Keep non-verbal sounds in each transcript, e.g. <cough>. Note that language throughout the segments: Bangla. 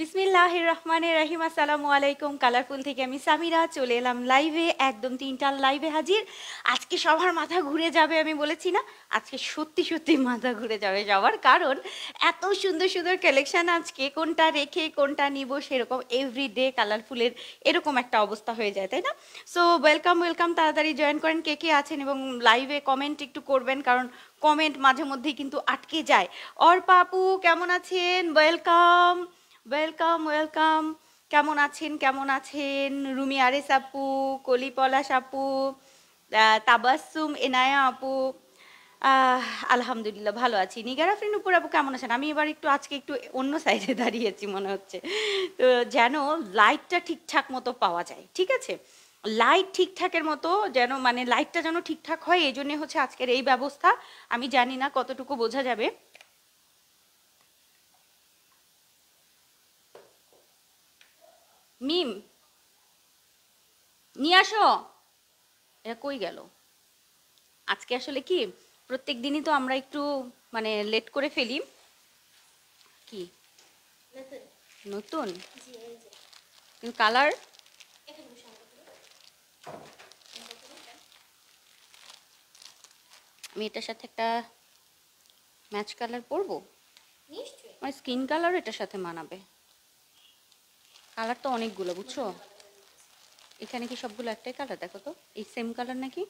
বিসমিল্লাহ রহমান রাহিম আসসালামু আলাইকুম কালারফুল থেকে আমি সামিরা চলে এলাম লাইভে একদম তিনটার লাইভে হাজির আজকে সবার মাথা ঘুরে যাবে আমি বলেছি না আজকে সত্যি সত্যি মাথা ঘুরে যাবে যাওয়ার কারণ এত সুন্দর সুন্দর কালেকশান আজকে কোনটা রেখে কোনটা নিব সেরকম এভরিডে কালারফুলের এরকম একটা অবস্থা হয়ে যায় তাই না সো ওয়েলকাম ওয়েলকাম তাড়াতাড়ি জয়েন করেন কে কে আছেন এবং লাইভে কমেন্ট একটু করবেন কারণ কমেন্ট মাঝে মধ্যেই কিন্তু আটকে যায় অর পাপু কেমন আছেন ওয়েলকাম ওয়েলকাম ওয়েলকাম কেমন আছেন কেমন আছেন রুমি আরেস আপু কলি পলাশ আপু তাবাসুম এনায়া আপু আলহামদুলিল্লাহ ভালো আছি নিগারা ফ্রেন্ড উপর আপু কেমন আছেন আমি এবার একটু আজকে একটু অন্য সাইডে দাঁড়িয়েছি মনে হচ্ছে তো যেন লাইটটা ঠিকঠাক মতো পাওয়া যায় ঠিক আছে লাইট ঠিকঠাকের মতো যেন মানে লাইটটা যেন ঠিকঠাক হয় এই জন্যে হচ্ছে আজকের এই ব্যবস্থা আমি জানি না কতটুকু বোঝা যাবে মিম নিয়ে আসো এটা কই গেল আজকে আসলে কি প্রত্যেক দিনই তো আমরা একটু মানে লেট করে ফেলি কি নতুন কিন্তু কালার আমি এটার সাথে একটা ম্যাচ কালার পরবো স্কিন কালার এটার সাথে মানাবে কালার তো অনেকগুলো বুঝছো এখানে কি সবগুলো একটাই কালার দেখো তো এই সেম কালার নাকি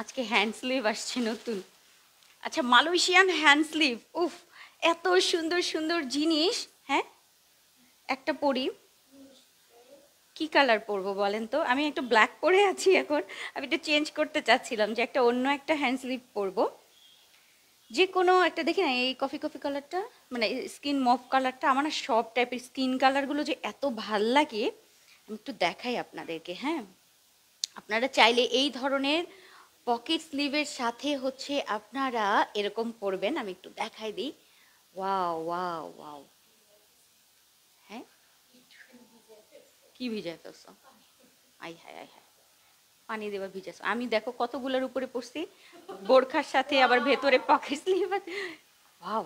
আজকে হ্যান্ড স্লিভ আসছে নতুন আচ্ছা মালয়েশিয়ান হ্যান্ড স্লিভ উফ এত সুন্দর সুন্দর জিনিস হ্যাঁ একটা পরি কি কালার পরবো বলেন তো আমি একটা ব্ল্যাক পরে আছি এখন আমি এটা চেঞ্জ করতে চাচ্ছিলাম যে একটা অন্য একটা হ্যান্ড স্লিভ পরবো যে কোনো একটা দেখি না এই কফি কফি কালারটা মানে স্কিন মফ কালারটা আমার না সব টাইপের স্কিন কালারগুলো যে এত ভাল লাগে আমি একটু দেখাই আপনাদেরকে হ্যাঁ আপনারা চাইলে এই ধরনের পকেট স্লিভের সাথে হচ্ছে আপনারা এরকম পরবেন আমি একটু দেখাই দিই ওয়া ওয়া ওয়াও হ্যাঁ কি তো ফেলছ আই হাই আই হায় পানি দেবার ভিজাস আমি দেখো কতগুলোর উপরে পড়ছি বোরখার সাথে আবার ভেতরে পকেট স্লিভ ওয়াও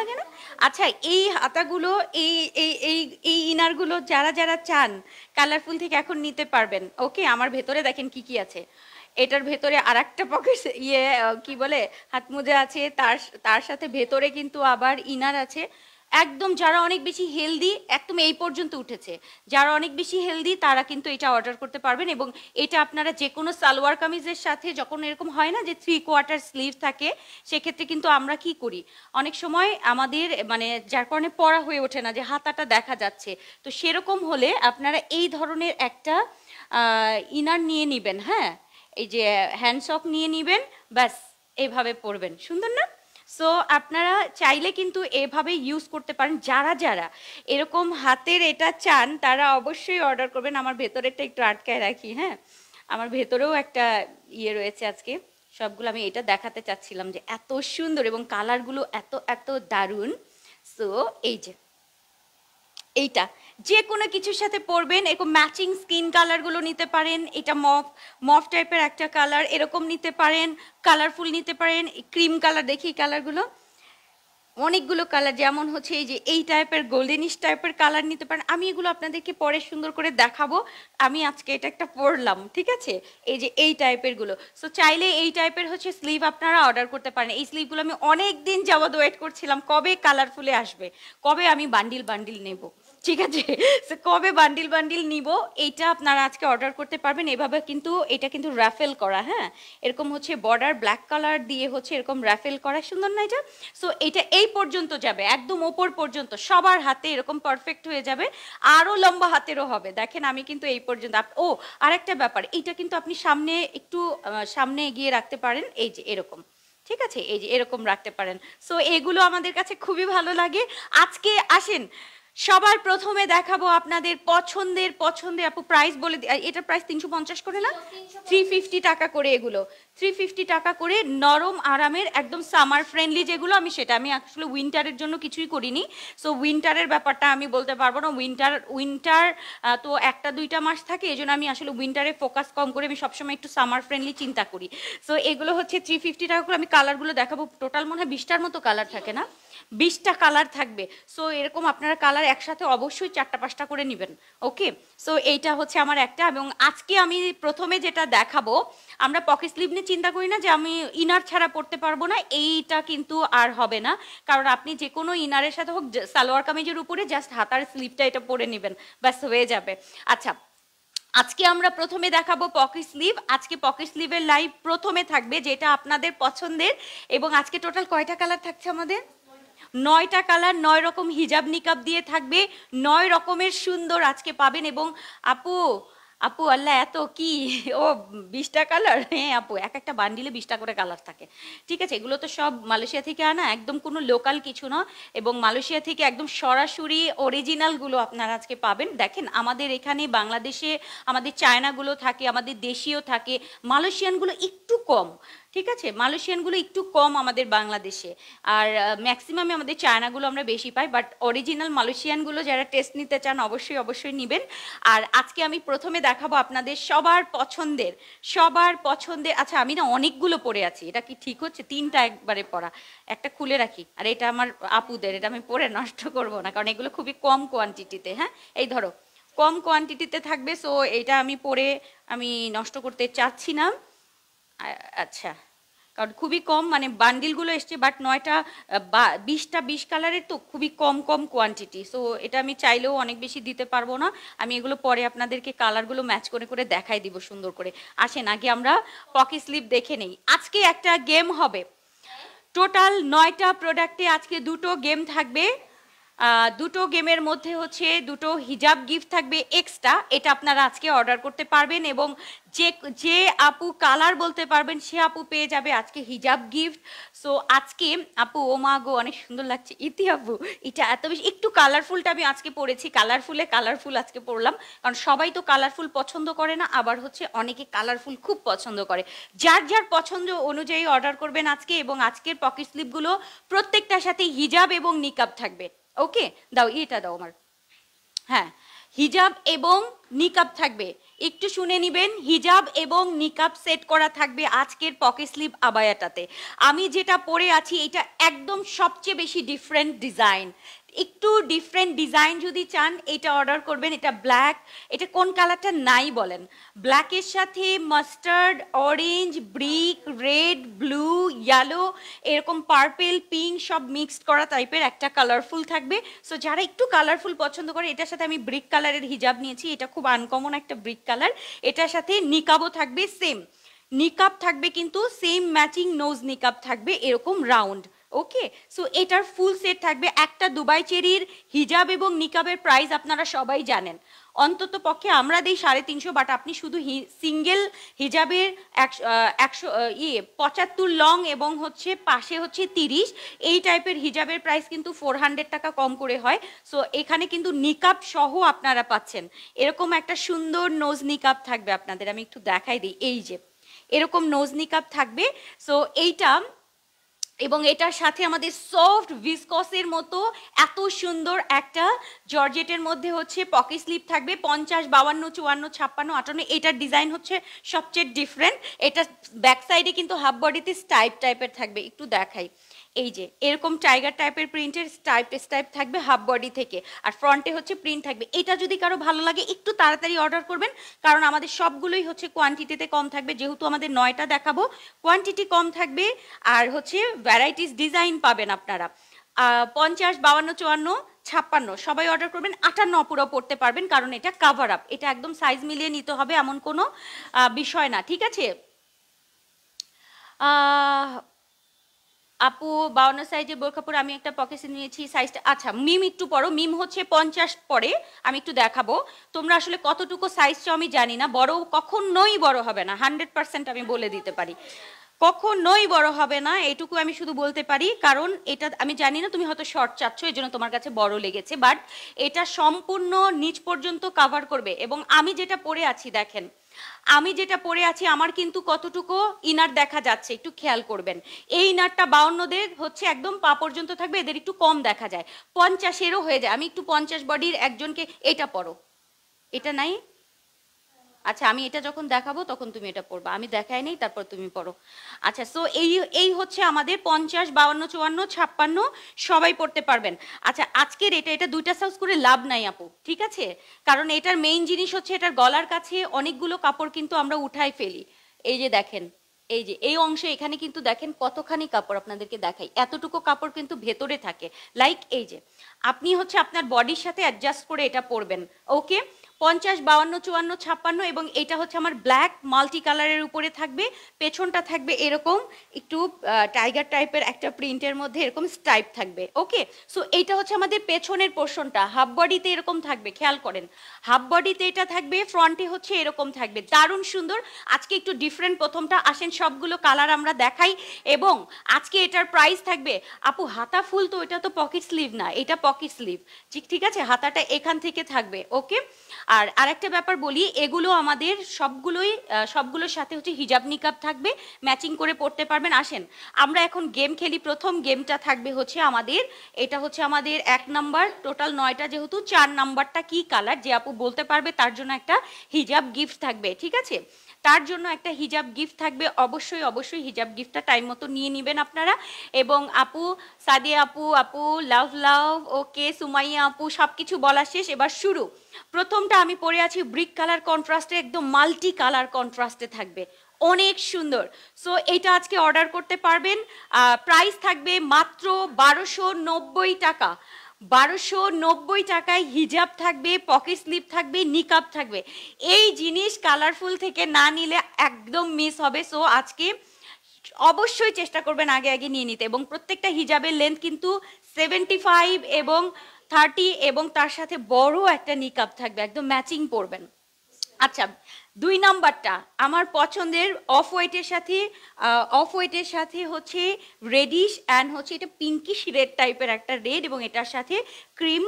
লাগে না আচ্ছা এই হাতাগুলো এই এই এই এই ইনারগুলো যারা যারা চান কালারফুল থেকে এখন নিতে পারবেন ওকে আমার ভেতরে দেখেন কি কি আছে এটার ভেতরে আর একটা পকেট ইয়ে কি বলে হাতমোজা আছে তার তার সাথে ভেতরে কিন্তু আবার ইনার আছে একদম যারা অনেক বেশি হেলদি একদম এই পর্যন্ত উঠেছে যারা অনেক বেশি হেলদি তারা কিন্তু এটা অর্ডার করতে পারবেন এবং এটা আপনারা যে কোনো সালোয়ার কামিজের সাথে যখন এরকম হয় না যে থ্রি কোয়ার্টার স্লিভ থাকে সেক্ষেত্রে কিন্তু আমরা কি করি অনেক সময় আমাদের মানে যার কারণে পরা হয়ে ওঠে না যে হাতাটা দেখা যাচ্ছে তো সেরকম হলে আপনারা এই ধরনের একটা ইনার নিয়ে নেবেন হ্যাঁ এই যে হ্যান্ডসক নিয়ে নেবেন ব্যাস এভাবে পরবেন সুন্দর না সো আপনারা চাইলে কিন্তু এভাবে ইউজ করতে পারেন যারা যারা এরকম হাতের এটা চান তারা অবশ্যই অর্ডার করবেন আমার ভেতরেরটা একটু আটকায় রাখি হ্যাঁ আমার ভেতরেও একটা ইয়ে রয়েছে আজকে সবগুলো আমি এটা দেখাতে চাচ্ছিলাম যে এত সুন্দর এবং কালারগুলো এত এত দারুণ সো এই যে এইটা যে কোনো কিছুর সাথে পরবেন এরকম ম্যাচিং স্কিন কালারগুলো নিতে পারেন এটা মফ মফ টাইপের একটা কালার এরকম নিতে পারেন কালারফুল নিতে পারেন ক্রিম কালার দেখি কালারগুলো অনেকগুলো কালার যেমন হচ্ছে এই যে এই টাইপের গোল্ডেনিশ টাইপের কালার নিতে পারেন আমি এগুলো আপনাদেরকে পরে সুন্দর করে দেখাবো আমি আজকে এটা একটা পরলাম ঠিক আছে এই যে এই টাইপেরগুলো সো চাইলে এই টাইপের হচ্ছে স্লিভ আপনারা অর্ডার করতে পারেন এই স্লিভগুলো আমি অনেক দিন যাবৎ ওয়েট করছিলাম কবে কালারফুলে আসবে কবে আমি বান্ডিল বান্ডিল নেবো ঠিক আছে কবে বান্ডিল বান্ডিল নিব এইটা আপনারা আজকে অর্ডার করতে পারবেন এভাবে কিন্তু এটা কিন্তু র্যাফেল করা হ্যাঁ এরকম হচ্ছে বর্ডার ব্ল্যাক কালার দিয়ে হচ্ছে এরকম র্যাফেল করা সুন্দর না এটা সো এটা এই পর্যন্ত যাবে একদম ওপর পর্যন্ত সবার হাতে এরকম পারফেক্ট হয়ে যাবে আরও লম্বা হাতেরও হবে দেখেন আমি কিন্তু এই পর্যন্ত ও আরেকটা ব্যাপার এইটা কিন্তু আপনি সামনে একটু সামনে এগিয়ে রাখতে পারেন এই যে এরকম ঠিক আছে এই যে এরকম রাখতে পারেন সো এগুলো আমাদের কাছে খুবই ভালো লাগে আজকে আসেন সবার প্রথমে দেখাবো আপনাদের পছন্দের পছন্দে আপু প্রাইস বলে এটা প্রাইস তিনশো পঞ্চাশ করে না থ্রি ফিফটি টাকা করে এগুলো থ্রি ফিফটি টাকা করে নরম আরামের একদম সামার ফ্রেন্ডলি যেগুলো আমি সেটা আমি আসলে উইন্টারের জন্য কিছুই করিনি সো উইন্টারের ব্যাপারটা আমি বলতে পারবো না উইন্টার উইন্টার তো একটা দুইটা মাস থাকে এই জন্য আমি আসলে উইন্টারে ফোকাস কম করে আমি সবসময় একটু সামার ফ্রেন্ডলি চিন্তা করি সো এগুলো হচ্ছে থ্রি ফিফটি টাকা করে আমি কালারগুলো দেখাবো টোটাল মনে হয় বিশটার মতো কালার থাকে না বিশটা কালার থাকবে সো এরকম আপনারা কালার একসাথে অবশ্যই চারটা পাঁচটা করে নেবেন ওকে সো এইটা হচ্ছে আমার একটা এবং আজকে আমি প্রথমে যেটা দেখাবো আমরা পকেট স্লিভ নিয়ে চিন্তা করি না যে আমি ইনার ছাড়া পড়তে পারবো না এইটা কিন্তু আর হবে না কারণ আপনি যে কোনো ইনারের সাথে হোক সালোয়ার কামিজের উপরে জাস্ট হাতার স্লিভটা এটা পরে নেবেন ব্যাস হয়ে যাবে আচ্ছা আজকে আমরা প্রথমে দেখাবো পকেট স্লিভ আজকে পকেট স্লিভের লাইভ প্রথমে থাকবে যেটা আপনাদের পছন্দের এবং আজকে টোটাল কয়টা কালার থাকছে আমাদের নয়টা কালার নয় রকম হিজাব নিকাব দিয়ে থাকবে নয় রকমের সুন্দর আজকে পাবেন এবং আপু আপু আল্লাহ এত কি ও বিশটা কালার হ্যাঁ আপু এক একটা বান্ডিলে বিশটা করে কালার থাকে ঠিক আছে এগুলো তো সব মালয়েশিয়া থেকে আনা একদম কোনো লোকাল কিছু না এবং মালয়েশিয়া থেকে একদম সরাসরি অরিজিনালগুলো আপনারা আজকে পাবেন দেখেন আমাদের এখানে বাংলাদেশে আমাদের চায়নাগুলো থাকে আমাদের দেশীয় থাকে মালয়েশিয়ানগুলো একটু কম ঠিক আছে মালয়েশিয়ানগুলো একটু কম আমাদের বাংলাদেশে আর ম্যাক্সিমামে আমাদের চায়নাগুলো আমরা বেশি পাই বাট অরিজিনাল মালয়েশিয়ানগুলো যারা টেস্ট নিতে চান অবশ্যই অবশ্যই নেবেন আর আজকে আমি প্রথমে দেখাবো আপনাদের সবার পছন্দের সবার পছন্দের আচ্ছা আমি না অনেকগুলো পরে আছি এটা কি ঠিক হচ্ছে তিনটা একবারে পরা একটা খুলে রাখি আর এটা আমার আপুদের এটা আমি পরে নষ্ট করব না কারণ এগুলো খুবই কম কোয়ান্টিটিতে হ্যাঁ এই ধরো কম কোয়ান্টিটিতে থাকবে সো এটা আমি পরে আমি নষ্ট করতে চাচ্ছি না আচ্ছা কারণ খুবই কম মানে বান্ডিলগুলো এসছে বাট নয়টা বা বিশটা বিশ কালারের তো খুবই কম কম কোয়ান্টিটি সো এটা আমি চাইলেও অনেক বেশি দিতে পারবো না আমি এগুলো পরে আপনাদেরকে কালারগুলো ম্যাচ করে করে দেখাই দিব সুন্দর করে আসেন আগে আমরা পকি স্লিপ দেখে নেই আজকে একটা গেম হবে টোটাল নয়টা প্রোডাক্টে আজকে দুটো গেম থাকবে দুটো গেমের মধ্যে হচ্ছে দুটো হিজাব গিফট থাকবে এক্সট্রা এটা আপনারা আজকে অর্ডার করতে পারবেন এবং যে যে আপু কালার বলতে পারবেন সে আপু পেয়ে যাবে আজকে হিজাব গিফট সো আজকে আপু ও মা গো অনেক সুন্দর লাগছে ইতি আপু এটা এত বেশি একটু কালারফুলটা আমি আজকে পড়েছি কালারফুলে কালারফুল আজকে পড়লাম কারণ সবাই তো কালারফুল পছন্দ করে না আবার হচ্ছে অনেকে কালারফুল খুব পছন্দ করে যার যার পছন্দ অনুযায়ী অর্ডার করবেন আজকে এবং আজকের পকেট স্লিপগুলো প্রত্যেকটার সাথে হিজাব এবং নিকাব থাকবে ওকে দাও এটা দাও আমার হ্যাঁ হিজাব এবং নিকাব থাকবে একটু শুনে নিবেন হিজাব এবং নিকাব সেট করা থাকবে আজকের পকেট স্লিপ আবায়াটাতে আমি যেটা পরে আছি এটা একদম সবচেয়ে বেশি ডিফারেন্ট ডিজাইন একটু ডিফারেন্ট ডিজাইন যদি চান এটা অর্ডার করবেন এটা ব্ল্যাক এটা কোন কালারটা নাই বলেন ব্ল্যাকের সাথে mustard orange brick red blue yellow এরকম পার্পেল পিঙ্ক সব মিক্সড করা টাইপের একটা কালারফুল থাকবে সো যারা একটু কালারফুল পছন্দ করে এটার সাথে আমি ব্রিক কালারের হিজাব নিয়েছি এটা খুব আনকমন একটা ব্রিক কালার এটার সাথে নিকাবও থাকবে সেম নিকাব থাকবে কিন্তু সেম ম্যাচিং নোজ নিকাব থাকবে এরকম রাউন্ড ওকে সো এটার ফুল সেট থাকবে একটা দুবাই চেরির হিজাব এবং নিকাবের প্রাইস আপনারা সবাই জানেন অন্তত পক্ষে আমরা দিই সাড়ে তিনশো বাট আপনি শুধু সিঙ্গেল হিজাবের একশো ইয়ে পঁচাত্তর লং এবং হচ্ছে পাশে হচ্ছে তিরিশ এই টাইপের হিজাবের প্রাইস কিন্তু ফোর হান্ড্রেড টাকা কম করে হয় সো এখানে কিন্তু নিকাপ সহ আপনারা পাচ্ছেন এরকম একটা সুন্দর নোজ নিকাপ থাকবে আপনাদের আমি একটু দেখাই দিই এই যে এরকম নোজ নিকাপ থাকবে সো এইটা এবং এটার সাথে আমাদের সফট ভিসকসের মতো এত সুন্দর একটা জর্জেটের মধ্যে হচ্ছে পকেট স্লিপ থাকবে পঞ্চাশ বাউান্ন চুয়ান্ন ছাপ্পান্ন আটান্ন এটার ডিজাইন হচ্ছে সবচেয়ে ডিফারেন্ট এটা ব্যাক সাইডে কিন্তু হাফ বডিতে স্টাইপ টাইপের থাকবে একটু দেখাই এই যে এরকম টাইগার টাইপের প্রিন্টের টাইপ টাইপ থাকবে হাফ বডি থেকে আর ফ্রন্টে হচ্ছে প্রিন্ট থাকবে এটা যদি কারো ভালো লাগে একটু তাড়াতাড়ি অর্ডার করবেন কারণ আমাদের সবগুলোই হচ্ছে কোয়ান্টিটিতে কম থাকবে যেহেতু আমাদের নয়টা দেখাবো কোয়ান্টিটি কম থাকবে আর হচ্ছে ভ্যারাইটিস ডিজাইন পাবেন আপনারা পঞ্চাশ বাউান্ন চুয়ান্ন ছাপ্পান্ন সবাই অর্ডার করবেন আটান্ন পুরো পড়তে পারবেন কারণ এটা কাভার আপ এটা একদম সাইজ মিলিয়ে নিতে হবে এমন কোনো বিষয় না ঠিক আছে আপু বাউন্ন সাইজের বোরখা পরে আমি একটা পকেট নিয়েছি সাইজটা আচ্ছা মিম একটু পরো মিম হচ্ছে পঞ্চাশ পরে আমি একটু দেখাবো তোমরা আসলে কতটুকু সাইজ চ আমি জানি না বড় কখন নই বড় হবে না হান্ড্রেড পার্সেন্ট আমি বলে দিতে পারি নই বড় হবে না এটুকু আমি শুধু বলতে পারি কারণ এটা আমি জানি না তুমি হয়তো শর্ট চাচ্ছ এই জন্য তোমার কাছে বড় লেগেছে বাট এটা সম্পূর্ণ নিচ পর্যন্ত কাভার করবে এবং আমি যেটা পরে আছি দেখেন আমি যেটা পরে আছি আমার কিন্তু কতটুকু ইনার দেখা যাচ্ছে একটু খেয়াল করবেন এই ইনারটা বাউন্নদের হচ্ছে একদম পা পর্যন্ত থাকবে এদের একটু কম দেখা যায় পঞ্চাশেরও হয়ে যায় আমি একটু পঞ্চাশ বডির একজনকে এটা পরো এটা নাই আচ্ছা আমি এটা যখন দেখাবো তখন তুমি এটা পড়বা আমি দেখাই নেই তারপর তুমি পড়ো আচ্ছা সো এই এই হচ্ছে আমাদের পঞ্চাশ বাউন্ন চুয়ান্ন ছাপ্পান্ন সবাই পড়তে পারবেন আচ্ছা আজকের এটা এটা দুইটা সাউজ করে লাভ নাই আপু ঠিক আছে কারণ এটার মেইন জিনিস হচ্ছে এটার গলার কাছে অনেকগুলো কাপড় কিন্তু আমরা উঠাই ফেলি এই যে দেখেন এই যে এই অংশে এখানে কিন্তু দেখেন কতখানি কাপড় আপনাদেরকে দেখাই এতটুকু কাপড় কিন্তু ভেতরে থাকে লাইক এই যে আপনি হচ্ছে আপনার বডির সাথে অ্যাডজাস্ট করে এটা পরবেন ওকে পঞ্চাশ বাউান্ন চুয়ান্ন ছাপ্পান্ন এবং এটা হচ্ছে আমার ব্ল্যাক মাল্টি কালারের উপরে থাকবে পেছনটা থাকবে এরকম একটু টাইগার টাইপের একটা প্রিন্টের মধ্যে এরকম স্টাইপ থাকবে ওকে সো এইটা হচ্ছে আমাদের পেছনের পোর্শনটা হাফ বডিতে এরকম থাকবে খেয়াল করেন হাফ বডিতে এটা থাকবে ফ্রন্টে হচ্ছে এরকম থাকবে দারুণ সুন্দর আজকে একটু ডিফারেন্ট প্রথমটা আসেন সবগুলো কালার আমরা দেখাই এবং আজকে এটার প্রাইস থাকবে আপু হাতা ফুল তো এটা তো পকেট স্লিভ না এটা পকেট স্লিভ ঠিক ঠিক আছে হাতাটা এখান থেকে থাকবে ওকে আর আরেকটা ব্যাপার বলি এগুলো আমাদের সবগুলোই সবগুলোর সাথে হচ্ছে হিজাব নিকাব থাকবে ম্যাচিং করে পড়তে পারবেন আসেন আমরা এখন গেম খেলি প্রথম গেমটা থাকবে হচ্ছে আমাদের এটা হচ্ছে আমাদের এক নাম্বার টোটাল নয়টা যেহেতু চার নাম্বারটা কি কালার যে আপু বলতে পারবে তার জন্য একটা হিজাব গিফট থাকবে ঠিক আছে তার জন্য একটা হিজাব গিফট থাকবে অবশ্যই অবশ্যই হিজাব গিফটটা টাইম মতো নিয়ে নেবেন আপনারা এবং আপু সাদি আপু আপু লাভ লাভ ওকে সুমাইয়া আপু সব কিছু বলা শেষ এবার শুরু প্রথমটা আমি পরে আছি ব্রিক কালার কন্ট্রাস্টে একদম মাল্টি কালার কন্ট্রাস্টে থাকবে অনেক সুন্দর সো এটা আজকে অর্ডার করতে পারবেন প্রাইস থাকবে মাত্র বারোশো টাকা বারোশো নব্বই টাকায় হিজাব থাকবে পকেট স্লিপ থাকবে নিকাপ থাকবে এই জিনিস কালারফুল থেকে না নিলে একদম মিস হবে সো আজকে অবশ্যই চেষ্টা করবেন আগে আগে নিয়ে নিতে এবং প্রত্যেকটা হিজাবের লেন্থ কিন্তু সেভেন্টি ফাইভ এবং থার্টি এবং তার সাথে বড় একটা নিকাপ থাকবে একদম ম্যাচিং পরবেন আচ্ছা দুই নাম্বারটা আমার পছন্দের অফ হোয়াইটের সাথে অফ হোয়াইটের সাথে হচ্ছে রেডিশ অ্যান্ড হচ্ছে এটা পিঙ্কিশ রেড টাইপের একটা রেড এবং এটার সাথে ক্রিম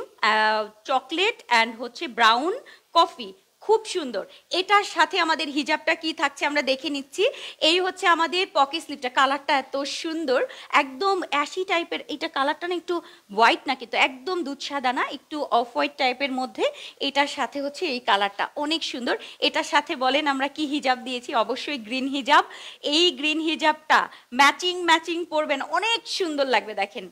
চকলেট অ্যান্ড হচ্ছে ব্রাউন কফি খুব সুন্দর এটার সাথে আমাদের হিজাবটা কি থাকছে আমরা দেখে নিচ্ছি এই হচ্ছে আমাদের পকেট স্লিপটা কালারটা এত সুন্দর একদম অ্যাসি টাইপের এটা কালারটা না একটু হোয়াইট না কিন্তু একদম দুধ সাদা না একটু অফ হোয়াইট টাইপের মধ্যে এটার সাথে হচ্ছে এই কালারটা অনেক সুন্দর এটার সাথে বলেন আমরা কি হিজাব দিয়েছি অবশ্যই গ্রিন হিজাব এই গ্রিন হিজাবটা ম্যাচিং ম্যাচিং পরবেন অনেক সুন্দর লাগবে দেখেন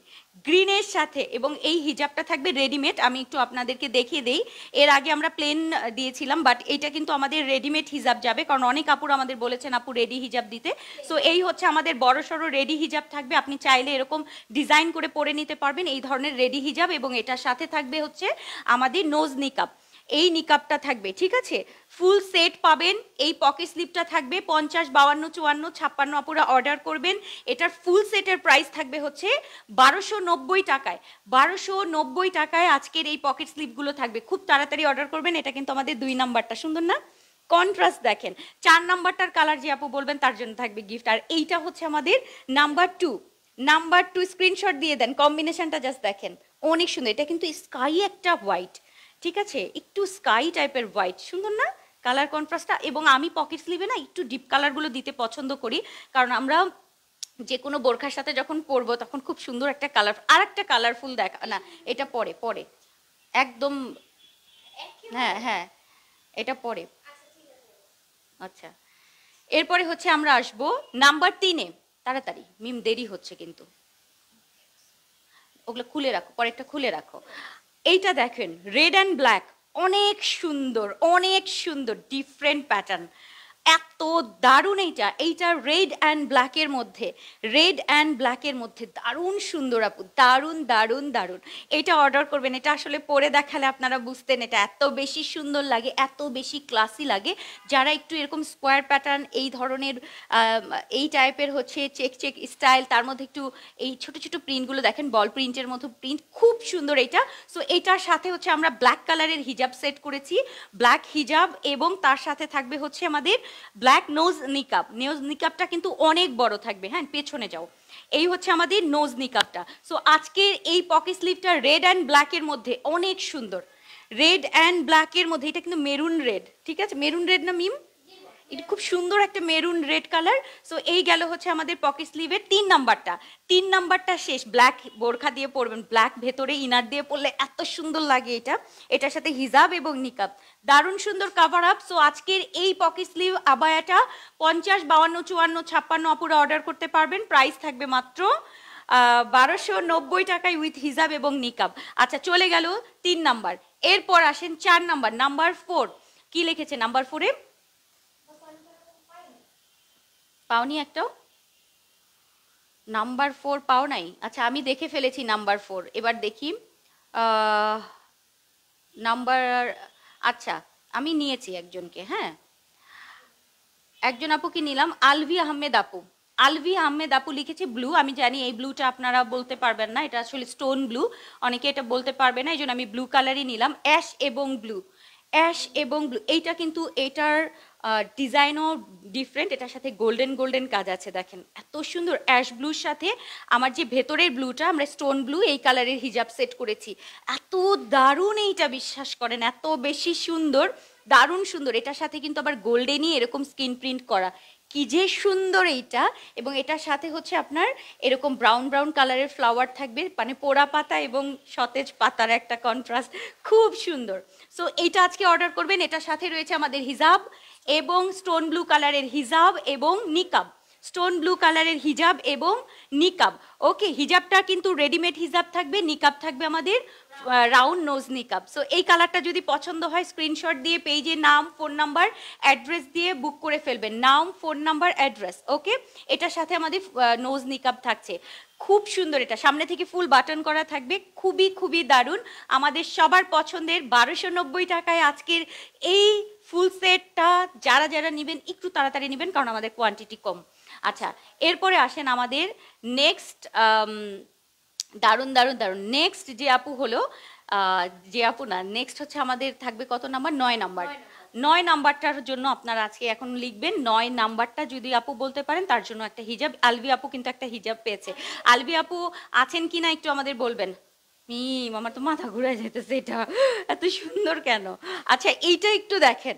গ্রিনের সাথে এবং এই হিজাবটা থাকবে রেডিমেড আমি একটু আপনাদেরকে দেখিয়ে দেই এর আগে আমরা প্লেন দিয়েছিলাম বাট এটা কিন্তু আমাদের রেডিমেড হিজাব যাবে কারণ অনেক আপুর আমাদের বলেছেন আপু রেডি হিজাব দিতে সো এই হচ্ছে আমাদের বড় সড়ো রেডি হিজাব থাকবে আপনি চাইলে এরকম ডিজাইন করে পরে নিতে পারবেন এই ধরনের রেডি হিজাব এবং এটার সাথে থাকবে হচ্ছে আমাদের নোজ নিকাপ এই নিকাপটা থাকবে ঠিক আছে ফুল সেট পাবেন এই পকেট স্লিপটা থাকবে পঞ্চাশ বাউান্ন চুয়ান্ন ছাপ্পান্ন আপুরা অর্ডার করবেন এটার ফুল সেটের প্রাইস থাকবে হচ্ছে বারোশো নব্বই টাকায় বারোশো নব্বই টাকায় আজকের এই পকেট স্লিপগুলো থাকবে খুব তাড়াতাড়ি অর্ডার করবেন এটা কিন্তু আমাদের দুই নাম্বারটা সুন্দর না কন্ট্রাস্ট দেখেন চার নাম্বারটার কালার যে আপু বলবেন তার জন্য থাকবে গিফট আর এইটা হচ্ছে আমাদের number two number two screenshot দিয়ে দেন কম্বিনেশনটা জাস্ট দেখেন অনেক সুন্দর এটা কিন্তু স্কাই একটা হোয়াইট ঠিক আছে একটু স্কাই টাইপের হোয়াইট সুন্দর না কালার কন্ট্রাস্টটা এবং আমি পকেট স্লিভে না একটু ডিপ কালারগুলো দিতে পছন্দ করি কারণ আমরা যে কোনো বোরখার সাথে যখন পরবো তখন খুব সুন্দর একটা কালার আর একটা কালারফুল দেখা না এটা পরে পরে একদম হ্যাঁ হ্যাঁ এটা পরে আচ্ছা এরপরে হচ্ছে আমরা আসব নাম্বার তিনে তাড়াতাড়ি মিম দেরি হচ্ছে কিন্তু ওগুলো খুলে রাখো পরেরটা খুলে রাখো এইটা দেখেন রেড অ্যান্ড ব্ল্যাক অনেক সুন্দর অনেক সুন্দর ডিফারেন্ট প্যাটার্ন এত এত দারুণ এইটা এইটা রেড অ্যান্ড ব্ল্যাকের মধ্যে রেড অ্যান্ড ব্ল্যাকের মধ্যে দারুণ সুন্দর আপু দারুণ দারুণ দারুণ এটা অর্ডার করবেন এটা আসলে পরে দেখালে আপনারা বুঝতেন এটা এত বেশি সুন্দর লাগে এত বেশি ক্লাসি লাগে যারা একটু এরকম স্কোয়ার প্যাটার্ন এই ধরনের এই টাইপের হচ্ছে চেক চেক স্টাইল তার মধ্যে একটু এই ছোট ছোট প্রিন্টগুলো দেখেন বল প্রিন্টের মতো প্রিন্ট খুব সুন্দর এটা সো এটার সাথে হচ্ছে আমরা ব্ল্যাক কালারের হিজাব সেট করেছি ব্ল্যাক হিজাব এবং তার সাথে থাকবে হচ্ছে আমাদের ব্ল্যাক নোজ নিকাপ নোজ নিকাপটা কিন্তু অনেক বড় থাকবে হ্যাঁ পেছনে যাও এই হচ্ছে আমাদের নোজ নিকাপটা সো আজকের এই পকেট স্লিভটা রেড অ্যান্ড ব্ল্যাকের মধ্যে অনেক সুন্দর রেড অ্যান্ড ব্ল্যাকের মধ্যে এটা কিন্তু মেরুন রেড ঠিক আছে মেরুন রেড না মিম এটা খুব সুন্দর একটা মেরুন রেড কালার সো এই গেল হচ্ছে আমাদের পকেট স্লিভের তিন নাম্বারটা তিন নাম্বারটা শেষ ব্ল্যাক বোরখা দিয়ে পরবেন ব্ল্যাক ভেতরে ইনার দিয়ে পরলে এত সুন্দর লাগে এটা এটার সাথে হিজাব এবং নিকাব দারুণ সুন্দর কাভার আপ সো আজকের এই পকেট স্লিভ আবায়াটা পঞ্চাশ বাউান্ন চুয়ান্ন ছাপ্পান্ন অপুরা অর্ডার করতে পারবেন প্রাইস থাকবে মাত্র বারোশো নব্বই টাকায় উইথ হিজাব এবং নিকাব আচ্ছা চলে গেল তিন নাম্বার এরপর আসেন চার নাম্বার নাম্বার ফোর কি লিখেছে নাম্বার ফোরে পাওনি একটাও নাম্বার ফোর পাও নাই আচ্ছা আমি দেখে ফেলেছি নাম্বার ফোর এবার দেখি নাম্বার আচ্ছা আমি নিয়েছি একজনকে হ্যাঁ একজন আপুকে নিলাম আলভি আহমেদ আপু আলভি আহমেদ আপু লিখেছে ব্লু আমি জানি এই ব্লুটা আপনারা বলতে পারবেন না এটা আসলে স্টোন ব্লু অনেকে এটা বলতে পারবে না এই জন্য আমি ব্লু কালারই নিলাম অ্যাশ এবং ব্লু অ্যাশ এবং ব্লু এইটা কিন্তু এটার ডিজাইনও ডিফারেন্ট এটার সাথে গোল্ডেন গোল্ডেন কাজ আছে দেখেন এত সুন্দর অ্যাশ ব্লুর সাথে আমার যে ভেতরের ব্লুটা আমরা স্টোন ব্লু এই কালারের হিজাব সেট করেছি এত দারুণ এইটা বিশ্বাস করেন এত বেশি সুন্দর দারুণ সুন্দর এটার সাথে কিন্তু আবার গোল্ডেনই এরকম স্কিন প্রিন্ট করা কি যে সুন্দর এইটা এবং এটার সাথে হচ্ছে আপনার এরকম ব্রাউন ব্রাউন কালারের ফ্লাওয়ার থাকবে মানে পোড়া পাতা এবং সতেজ পাতার একটা কন্ট্রাস্ট খুব সুন্দর সো এইটা আজকে অর্ডার করবেন এটার সাথে রয়েছে আমাদের হিজাব এবং স্টোন ব্লু কালারের হিজাব এবং নিকাব স্টোন ব্লু কালারের হিজাব এবং নিকাব ওকে হিজাবটা কিন্তু রেডিমেড হিজাব থাকবে নিকাব থাকবে আমাদের রাউন্ড নোজ নিকাব সো এই কালারটা যদি পছন্দ হয় স্ক্রিনশট দিয়ে পেইজে নাম ফোন নাম্বার অ্যাড্রেস দিয়ে বুক করে ফেলবেন নাম ফোন নাম্বার অ্যাড্রেস ওকে এটার সাথে আমাদের নোজ নিকাব থাকছে খুব সুন্দর এটা সামনে থেকে ফুল বাটন করা থাকবে খুবই খুবই দারুণ আমাদের সবার পছন্দের বারোশো টাকায় আজকের এই ফুল সেটটা যারা যারা নেবেন একটু তাড়াতাড়ি নেবেন কারণ আমাদের কোয়ান্টিটি কম আচ্ছা এরপরে আসেন আমাদের নেক্সট দারুণ দারুণ দারুণ নেক্সট যে আপু হলো যে আপু না নেক্সট হচ্ছে আমাদের থাকবে কত নাম্বার নয় নাম্বার নয় নাম্বারটার জন্য আপনারা আজকে এখন লিখবেন নয় নাম্বারটা যদি আপু বলতে পারেন তার জন্য একটা হিজাব আলবি আপু কিন্তু একটা হিজাব পেয়েছে আলবি আপু আছেন কি না একটু আমাদের বলবেন মিম আমার তো মাথা ঘুরে যেতেছে এটা এত সুন্দর কেন আচ্ছা এইটা একটু দেখেন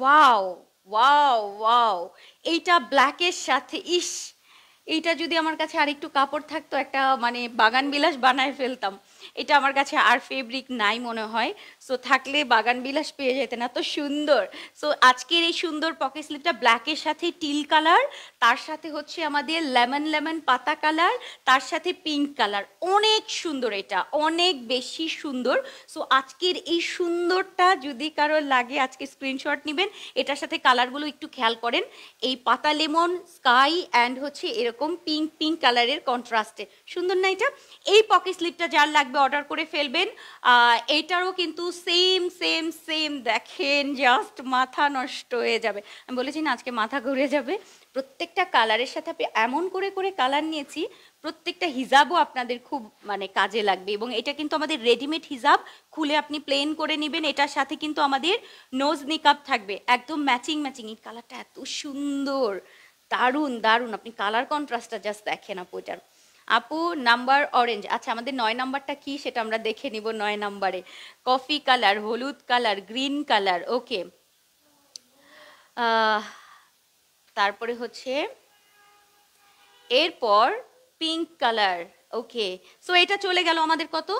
ওয়াও ওয়াও ওয়াও এইটা ব্ল্যাকের সাথে ইস এইটা যদি আমার কাছে আরেকটু কাপড় থাকতো একটা মানে বাগান বিলাস বানায় ফেলতাম এটা আমার কাছে আর ফেব্রিক নাই মনে হয় সো থাকলে বাগান বিলাস পেয়ে না তো সুন্দর সো আজকের এই সুন্দর পকেট স্লিপটা ব্ল্যাকের সাথে টিল কালার তার সাথে হচ্ছে আমাদের লেমন লেমন পাতা কালার তার সাথে পিঙ্ক কালার অনেক সুন্দর এটা অনেক বেশি সুন্দর সো আজকের এই সুন্দরটা যদি কারোর লাগে আজকে স্ক্রিনশট নেবেন এটার সাথে কালারগুলো একটু খেয়াল করেন এই পাতা লেমন স্কাই অ্যান্ড হচ্ছে এরকম পিঙ্ক পিঙ্ক কালারের কন্ট্রাস্টে সুন্দর না এটা এই পকেট স্লিপটা যার লাগবে লাগবে অর্ডার করে ফেলবেন এইটারও কিন্তু সেম সেম সেম দেখেন জাস্ট মাথা নষ্ট হয়ে যাবে আমি বলেছি না আজকে মাথা ঘুরে যাবে প্রত্যেকটা কালারের সাথে আমি এমন করে করে কালার নিয়েছি প্রত্যেকটা হিজাবও আপনাদের খুব মানে কাজে লাগবে এবং এটা কিন্তু আমাদের রেডিমেড হিজাব খুলে আপনি প্লেন করে নেবেন এটার সাথে কিন্তু আমাদের নোজ নিকাপ থাকবে একদম ম্যাচিং ম্যাচিং এই কালারটা এত সুন্দর দারুণ দারুণ আপনি কালার কন্ট্রাস্টটা জাস্ট দেখেন আপু ওইটার আপু নাম্বার অরেঞ্জ আচ্ছা আমাদের নয় নাম্বারটা কি সেটা আমরা দেখে নিব নয় নাম্বারে কফি কালার হলুদ কালার গ্রিন কালার ওকে তারপরে হচ্ছে এরপর পিঙ্ক কালার ওকে সো এটা চলে গেল আমাদের কত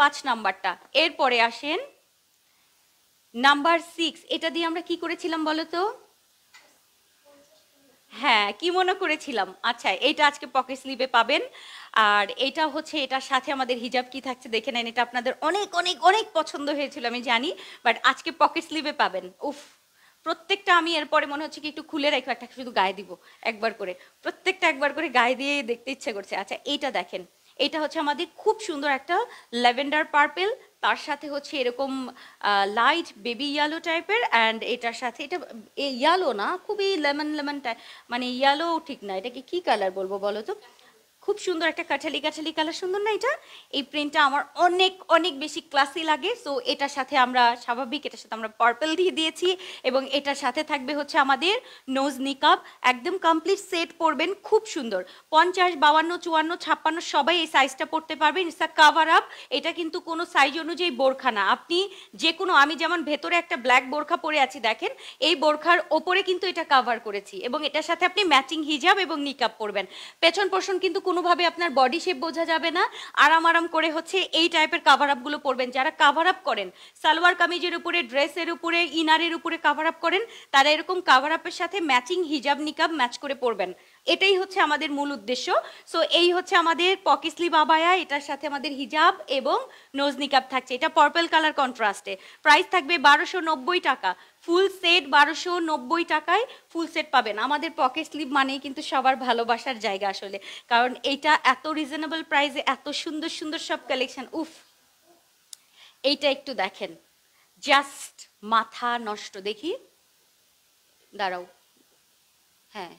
পাঁচ নাম্বারটা এরপরে আসেন নাম্বার সিক্স এটা দিয়ে আমরা কি করেছিলাম বলো তো হ্যাঁ কি মনে করেছিলাম আচ্ছা এটা আজকে পকেট স্লিপে পাবেন আর এটা হচ্ছে এটার সাথে আমাদের হিজাব কি থাকছে দেখে নেন এটা আপনাদের অনেক অনেক অনেক পছন্দ হয়েছিল আমি জানি বাট আজকে পকেট স্লিপে পাবেন উফ প্রত্যেকটা আমি এরপরে মনে হচ্ছে কি একটু খুলে রাখবো একটা শুধু গায়ে দিব একবার করে প্রত্যেকটা একবার করে গায়ে দিয়ে দেখতে ইচ্ছে করছে আচ্ছা এইটা দেখেন এটা হচ্ছে আমাদের খুব সুন্দর একটা ল্যাভেন্ডার পার্পেল তার সাথে হচ্ছে এরকম লাইট বেবি ইয়ালো টাইপের অ্যান্ড এটার সাথে এটা ইয়ালো না খুবই লেমন লেমন টাইপ মানে ইয়ালো ঠিক না এটাকে কি কালার বলবো বলো তো খুব সুন্দর একটা কাঠালি কাঠালি কালার সুন্দর না এটা এই প্রিন্টটা আমার অনেক অনেক বেশি ক্লাসি লাগে সো এটার সাথে আমরা স্বাভাবিক এটার সাথে আমরা পার্পেল দিয়ে দিয়েছি এবং এটার সাথে থাকবে হচ্ছে আমাদের নোজ নিকাপ একদম কমপ্লিট সেট পরবেন খুব সুন্দর পঞ্চাশ বাউান্ন চুয়ান্ন ছাপ্পান্ন সবাই এই সাইজটা পরতে পারবেন ইটস আ কাভার আপ এটা কিন্তু কোনো সাইজ অনুযায়ী বোরখা না আপনি যে কোনো আমি যেমন ভেতরে একটা ব্ল্যাক বোরখা পরে আছি দেখেন এই বোরখার ওপরে কিন্তু এটা কাভার করেছি এবং এটার সাথে আপনি ম্যাচিং হিজাব এবং নিকাপ পরবেন পেছন পোষণ কিন্তু কোনোভাবে আপনার বডি শেপ বোঝা যাবে না আরাম আরাম করে হচ্ছে এই টাইপের কাভার আপগুলো পরবেন যারা কাভার আপ করেন সালোয়ার কামিজের উপরে ড্রেসের উপরে ইনারের উপরে কাভার আপ করেন তারা এরকম কাভার আপের সাথে ম্যাচিং হিজাব নিকাব ম্যাচ করে পরবেন এটাই হচ্ছে আমাদের মূল উদ্দেশ্য সো এই হচ্ছে আমাদের পকিসলি বাবায়া এটার সাথে আমাদের হিজাব এবং নোজ থাকছে এটা পার্পল কালার কন্ট্রাস্টে প্রাইস থাকবে বারোশো টাকা ফুল সেট বারোশো নব্বই টাকায় ফুল সেট পাবেন আমাদের পকেট স্লিপ মানেই কিন্তু সবার ভালোবাসার জায়গা আসলে কারণ এটা এত রিজনেবল প্রাইসে এত সুন্দর সুন্দর সব কালেকশন উফ এইটা একটু দেখেন জাস্ট মাথা নষ্ট দেখি দাঁড়াও হ্যাঁ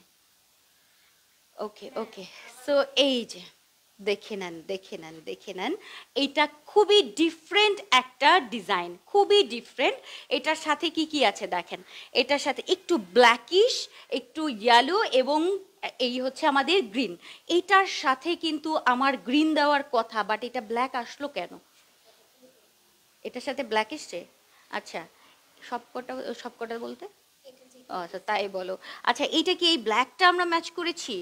ওকে ওকে সো এই যে দেখে নেন দেখে নেন দেখে নেন এটা খুবই ডিফারেন্ট একটা ডিজাইন খুবই ডিফারেন্ট এটার সাথে কি কি আছে দেখেন এটার সাথে একটু ব্ল্যাকিশ একটু ইয়েলো এবং এই হচ্ছে আমাদের গ্রিন এটার সাথে কিন্তু আমার গ্রিন দেওয়ার কথা বাট এটা ব্ল্যাক আসলো কেন এটার সাথে ব্ল্যাক এসছে আচ্ছা সবকটা সবকটা বলতে আচ্ছা তাই বলো আচ্ছা এইটা কি এই ব্ল্যাকটা আমরা ম্যাচ করেছি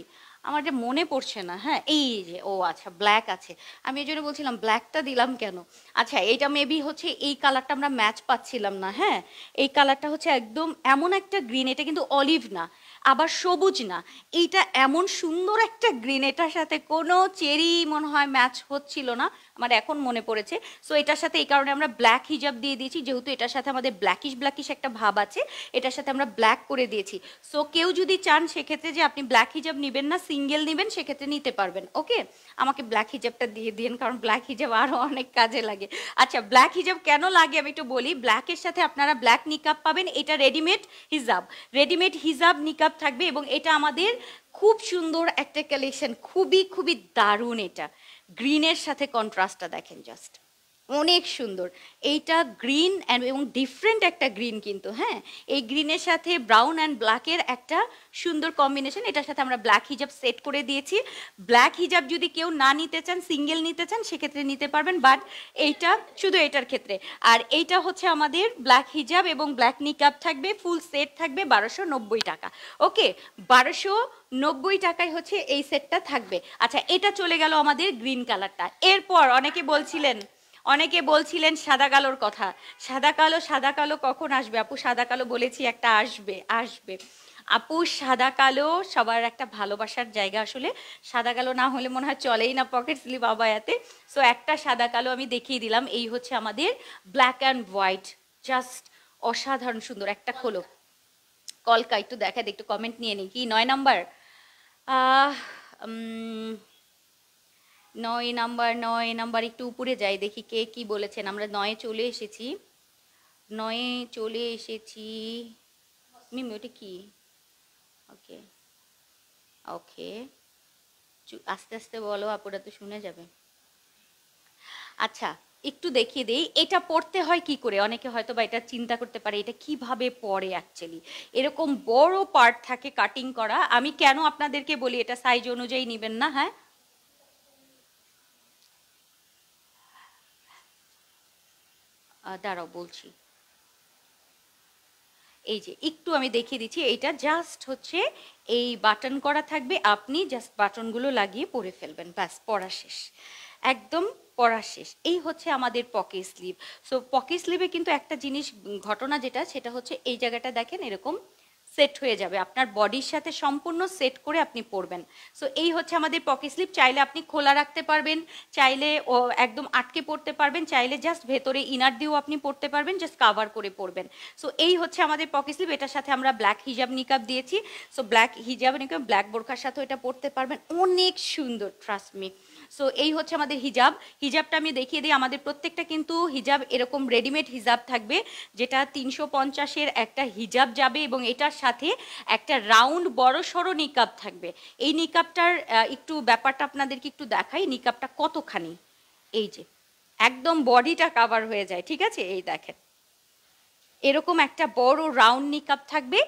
আমার যে মনে পড়ছে না হ্যাঁ এই যে ও আচ্ছা ব্ল্যাক আছে আমি এই জন্য বলছিলাম ব্ল্যাকটা দিলাম কেন আচ্ছা এটা মেবি হচ্ছে এই কালারটা আমরা ম্যাচ পাচ্ছিলাম না হ্যাঁ এই কালারটা হচ্ছে একদম এমন একটা গ্রিন এটা কিন্তু অলিভ না আবার সবুজ না এইটা এমন সুন্দর একটা গ্রিন এটার সাথে কোনো চেরি মনে হয় ম্যাচ হচ্ছিল না আমার এখন মনে পড়েছে সো এটার সাথে এই কারণে আমরা ব্ল্যাক হিজাব দিয়ে দিয়েছি যেহেতু এটার সাথে আমাদের ব্ল্যাকিশ ব্ল্যাকিশ একটা ভাব আছে এটার সাথে আমরা ব্ল্যাক করে দিয়েছি সো কেউ যদি চান সেক্ষেত্রে যে আপনি ব্ল্যাক হিজাব নেবেন না সিঙ্গেল নেবেন সেক্ষেত্রে নিতে পারবেন ওকে আমাকে ব্ল্যাক হিজাবটা দিয়ে দিন কারণ ব্ল্যাক হিজাব আরও অনেক কাজে লাগে আচ্ছা ব্ল্যাক হিজাব কেন লাগে আমি একটু বলি ব্ল্যাকের সাথে আপনারা ব্ল্যাক নিকাব পাবেন এটা রেডিমেড হিজাব রেডিমেড হিজাব নিকাব থাকবে এবং এটা আমাদের খুব সুন্দর একটা কালেকশন খুবই খুবই দারুণ এটা গ্রিনের সাথে কন্ট্রাস্টটা দেখেন জাস্ট অনেক সুন্দর এইটা গ্রিন অ্যান্ড এবং ডিফারেন্ট একটা গ্রিন কিন্তু হ্যাঁ এই গ্রিনের সাথে ব্রাউন অ্যান্ড ব্ল্যাকের একটা সুন্দর কম্বিনেশন এটার সাথে আমরা ব্ল্যাক হিজাব সেট করে দিয়েছি ব্ল্যাক হিজাব যদি কেউ না নিতে চান সিঙ্গেল নিতে চান সেক্ষেত্রে নিতে পারবেন বাট এইটা শুধু এটার ক্ষেত্রে আর এইটা হচ্ছে আমাদের ব্ল্যাক হিজাব এবং ব্ল্যাক নিকাপ থাকবে ফুল সেট থাকবে বারোশো নব্বই টাকা ওকে বারোশো নব্বই টাকায় হচ্ছে এই সেটটা থাকবে আচ্ছা এটা চলে গেল আমাদের গ্রিন কালারটা এরপর অনেকে বলছিলেন অনেকে বলছিলেন সাদা কালোর কথা সাদা কালো সাদা কালো কখন আসবে আপু সাদা কালো বলেছি একটা আসবে আসবে আপু সাদা কালো সবার একটা ভালোবাসার জায়গা আসলে সাদা কালো না হলে মনে হয় চলেই না পকেট স্লিপ আবায়াতে সো একটা সাদা কালো আমি দেখিয়ে দিলাম এই হচ্ছে আমাদের ব্ল্যাক অ্যান্ড হোয়াইট জাস্ট অসাধারণ সুন্দর একটা খোলো কলকা একটু দেখা একটু কমেন্ট নিয়ে নিই কি নয় নাম্বার নয় নাম্বার নয় নাম্বার একটু উপরে যাই দেখি কে কি বলেছেন আমরা নয়ে চলে এসেছি নয়ে চলে এসেছি মিমি ওটা কি ওকে ওকে আস্তে আস্তে বলো আপুরা তো শুনে যাবে আচ্ছা একটু দেখিয়ে দিই এটা পড়তে হয় কি করে অনেকে হয়তো বা এটা চিন্তা করতে পারে এটা কিভাবে পড়ে অ্যাকচুয়ালি এরকম বড় পার্ট থাকে কাটিং করা আমি কেন আপনাদেরকে বলি এটা সাইজ অনুযায়ী নেবেন না হ্যাঁ দাঁড়াও বলছি এই যে একটু আমি দেখিয়ে দিচ্ছি এটা জাস্ট হচ্ছে এই বাটন করা থাকবে আপনি জাস্ট বাটনগুলো লাগিয়ে পরে ফেলবেন ব্যাস পড়া শেষ একদম পড়া শেষ এই হচ্ছে আমাদের পকে স্লিভ সো পকে স্লিভে কিন্তু একটা জিনিস ঘটনা যেটা সেটা হচ্ছে এই জায়গাটা দেখেন এরকম সেট হয়ে যাবে আপনার বডির সাথে সম্পূর্ণ সেট করে আপনি পরবেন সো এই হচ্ছে আমাদের পকেট স্লিপ চাইলে আপনি খোলা রাখতে পারবেন চাইলে ও একদম আটকে পড়তে পারবেন চাইলে জাস্ট ভেতরে ইনার দিয়েও আপনি পড়তে পারবেন জাস্ট কাভার করে পরবেন সো এই হচ্ছে আমাদের পকেট স্লিপ এটার সাথে আমরা ব্ল্যাক হিজাব নিকাব দিয়েছি সো ব্ল্যাক হিজাব নিকাব ব্ল্যাক বোরখার সাথে এটা পরতে পারবেন অনেক সুন্দর ট্রাস্ট মি সো এই হচ্ছে আমাদের হিজাব হিজাবটা আমি দেখিয়ে দিই আমাদের প্রত্যেকটা কিন্তু হিজাব এরকম রেডিমেড হিজাব থাকবে যেটা তিনশো পঞ্চাশের একটা হিজাব যাবে এবং এটার সাথে একটা রাউন্ড বড় সড়ো নিকাপ থাকবে এই নিকাপটার একটু ব্যাপারটা আপনাদেরকে একটু দেখাই নিকাপটা কতখানি এই যে একদম বডিটা কাভার হয়ে যায় ঠিক আছে এই দেখেন এরকম একটা বড় রাউন্ড নিকাপ থাকবে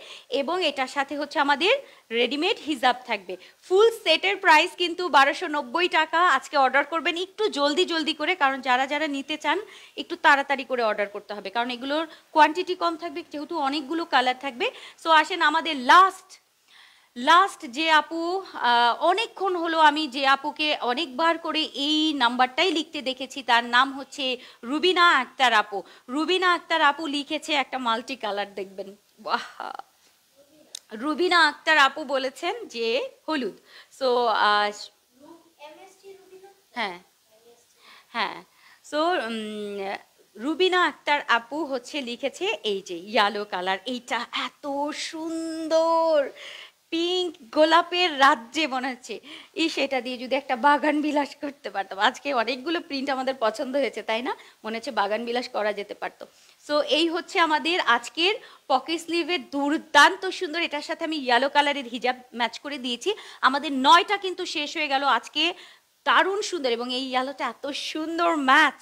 এবং এটার সাথে হচ্ছে আমাদের রেডিমেড হিজাব থাকবে ফুল সেটের প্রাইস কিন্তু বারোশো টাকা আজকে অর্ডার করবেন একটু জলদি জলদি করে কারণ যারা যারা নিতে চান একটু তাড়াতাড়ি করে অর্ডার করতে হবে কারণ এগুলোর কোয়ান্টিটি কম থাকবে যেহেতু অনেকগুলো কালার থাকবে সো আসেন আমাদের লাস্ট লাস্ট যে আপু অনেকক্ষণ হলো আমি যে আপুকে অনেকবার করে এই নাম্বারটাই লিখতে দেখেছি তার নাম হচ্ছে রুবিনা আক্তার আপু রুবিনা আক্তার আপু লিখেছে একটা মাল্টি কালার দেখবেন বাহ রুবিনা আক্তার আপু বলেছেন যে হলুদ সো হ্যাঁ হ্যাঁ সো রুবিনা আক্তার আপু হচ্ছে লিখেছে এই যে ইয়ালো কালার এইটা এত সুন্দর পিঙ্ক গোলাপের রাজ্যে মনে হচ্ছে ই সেটা দিয়ে যদি একটা বাগান বিলাস করতে পারতাম আজকে অনেকগুলো প্রিন্ট আমাদের পছন্দ হয়েছে তাই না মনে হচ্ছে বাগান বিলাস করা যেতে পারতো সো এই হচ্ছে আমাদের আজকের পকেট স্লিভের দুর্দান্ত সুন্দর এটার সাথে আমি ইয়েলো কালারের হিজাব ম্যাচ করে দিয়েছি আমাদের নয়টা কিন্তু শেষ হয়ে গেল আজকে দারুণ সুন্দর এবং এই ইয়ালোটা এত সুন্দর ম্যাচ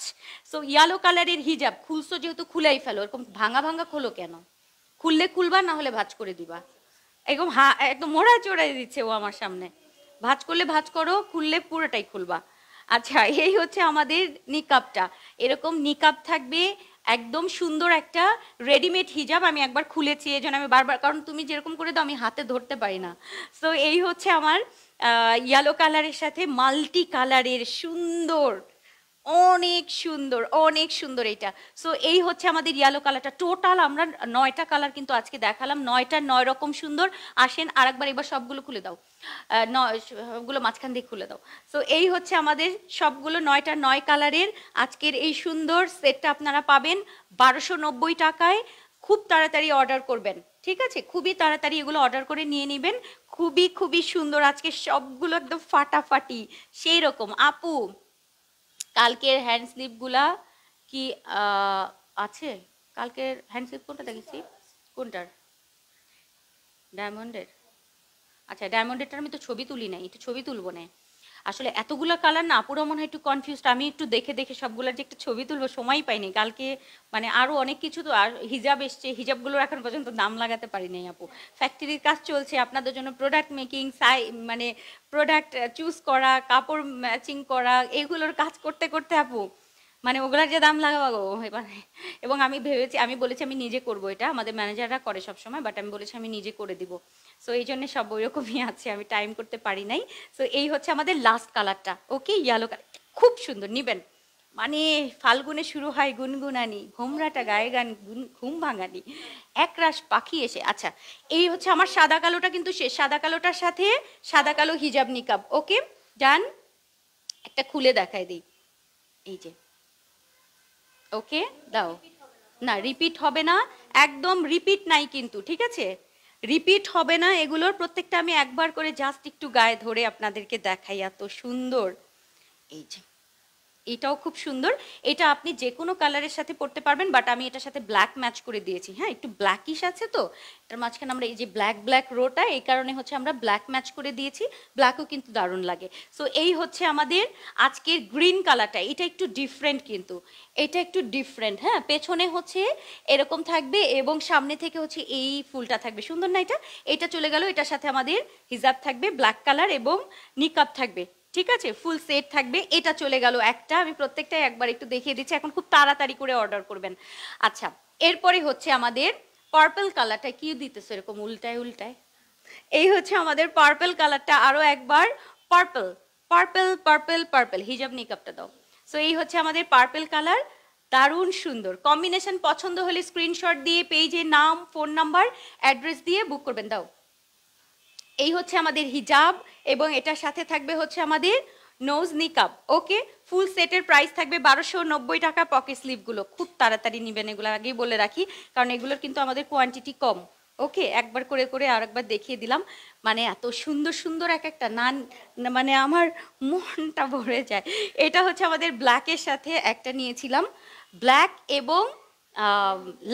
সো ইয়ালো কালারের হিজাব খুলছো যেহেতু খুলেই ফেলো এরকম ভাঙা ভাঙা খোলো কেন খুললে খুলবা না হলে ভাজ করে দিবা একদম হা একদম মোড়া চড়াই দিচ্ছে ও আমার সামনে ভাজ করলে ভাজ করো খুললে পুরোটাই খুলবা আচ্ছা এই হচ্ছে আমাদের নিকাপটা এরকম নিকাপ থাকবে একদম সুন্দর একটা রেডিমেড হিজাব আমি একবার খুলেছি এই জন্য আমি বারবার কারণ তুমি যেরকম করে দাও আমি হাতে ধরতে পারি না সো এই হচ্ছে আমার ইয়েলো কালারের সাথে মাল্টি কালারের সুন্দর অনেক সুন্দর অনেক সুন্দর এটা সো এই হচ্ছে আমাদের ইয়ালো কালারটা টোটাল আমরা নয়টা কালার কিন্তু আজকে দেখালাম নয়টা নয় রকম সুন্দর আসেন আর একবার এবার সবগুলো খুলে দাও সবগুলো মাঝখান দিয়ে খুলে দাও সো এই হচ্ছে আমাদের সবগুলো নয়টা নয় কালারের আজকের এই সুন্দর সেটটা আপনারা পাবেন বারোশো নব্বই টাকায় খুব তাড়াতাড়ি অর্ডার করবেন ঠিক আছে খুবই তাড়াতাড়ি এগুলো অর্ডার করে নিয়ে নেবেন খুবই খুবই সুন্দর আজকে সবগুলো একদম ফাটাফাটি সেই রকম আপু কালকের হ্যান্ড স্লিপগুলা কি আছে কালকের হ্যান্ড স্লিপ কোনটা দেখেছি কোনটার ডায়মন্ডের আচ্ছা ডায়মন্ডেরটার আমি তো ছবি তুলি নাই একটু ছবি তুলব না আসলে এতগুলো কালার না পুরো মনে হয় একটু কনফিউজড আমি একটু দেখে দেখে সবগুলোর যে একটা ছবি তুলবো সময় পাইনি কালকে মানে আরও অনেক কিছু তো আর হিজাব এসছে হিজাবগুলোর এখন পর্যন্ত দাম লাগাতে পারিনি আপু ফ্যাক্টরির কাজ চলছে আপনাদের জন্য প্রোডাক্ট মেকিং সাই মানে প্রোডাক্ট চুজ করা কাপড় ম্যাচিং করা এগুলোর কাজ করতে করতে আপু মানে ওগুলার যে দাম লাগাবো এবারে এবং আমি ভেবেছি আমি বলেছি আমি নিজে করব এটা আমাদের ম্যানেজাররা করে সব সময় বাট আমি বলেছি আমি নিজে করে দিব সো এই জন্য সব ওইরকমই আছে আমি টাইম করতে পারি নাই সো এই হচ্ছে আমাদের লাস্ট কালারটা ওকে ইয়েলো কালার খুব সুন্দর নিবেন মানে ফাল্গুনে শুরু হয় গুনগুনানি ঘুমরাটা গায়ে গান ঘুম ভাঙানি একরাশ পাখি এসে আচ্ছা এই হচ্ছে আমার সাদা কালোটা কিন্তু শেষ সাদা কালোটার সাথে সাদা কালো হিজাব নিকাব ওকে ডান একটা খুলে দেখায় দিই এই যে ওকে দাও না রিপিট হবে না একদম রিপিট নাই কিন্তু ঠিক আছে রিপিট হবে না এগুলোর প্রত্যেকটা আমি একবার করে জাস্ট একটু গায়ে ধরে আপনাদেরকে দেখাই এত সুন্দর এই যে এটাও খুব সুন্দর এটা আপনি যে কোনো কালারের সাথে পরতে পারবেন বাট আমি এটার সাথে ব্ল্যাক ম্যাচ করে দিয়েছি হ্যাঁ একটু ব্ল্যাকিশ আছে তো এটার মাঝখানে আমরা এই যে ব্ল্যাক ব্ল্যাক রোটা এই কারণে হচ্ছে আমরা ব্ল্যাক ম্যাচ করে দিয়েছি ব্ল্যাকও কিন্তু দারুণ লাগে সো এই হচ্ছে আমাদের আজকের গ্রিন কালারটা এটা একটু ডিফারেন্ট কিন্তু এটা একটু ডিফারেন্ট হ্যাঁ পেছনে হচ্ছে এরকম থাকবে এবং সামনে থেকে হচ্ছে এই ফুলটা থাকবে সুন্দর না এটা এটা চলে গেল এটার সাথে আমাদের হিজাব থাকবে ব্ল্যাক কালার এবং নিকাপ থাকবে ঠিক আছে ফুল সেট থাকবে এটা চলে গেল একটা আমি প্রত্যেকটাই একবার একটু দেখিয়ে দিচ্ছি এখন খুব তাড়াতাড়ি করে অর্ডার করবেন আচ্ছা এরপরে হচ্ছে আমাদের পার্পল কালারটা কি দিতেছে এরকম উল্টায় উল্টায় এই হচ্ছে আমাদের পার্পল কালারটা আরও একবার পার্পল পার্পল পার্পল পার্পল হিজাব মেকআপটা দাও সো এই হচ্ছে আমাদের পার্পল কালার দারুণ সুন্দর কম্বিনেশন পছন্দ হলে স্ক্রিনশট দিয়ে পেজে নাম ফোন নাম্বার অ্যাড্রেস দিয়ে বুক করবেন দাও এই হচ্ছে আমাদের হিজাব এবং এটার সাথে থাকবে হচ্ছে আমাদের নোজ নিকাপ ওকে ফুল সেটের প্রাইস থাকবে বারোশো নব্বই টাকা পকেট স্লিপগুলো খুব তাড়াতাড়ি নেবেন এগুলো আগেই বলে রাখি কারণ এগুলোর কিন্তু আমাদের কোয়ান্টিটি কম ওকে একবার করে করে আর একবার দেখিয়ে দিলাম মানে এত সুন্দর সুন্দর এক একটা নান মানে আমার মনটা ভরে যায় এটা হচ্ছে আমাদের ব্ল্যাকের সাথে একটা নিয়েছিলাম ব্ল্যাক এবং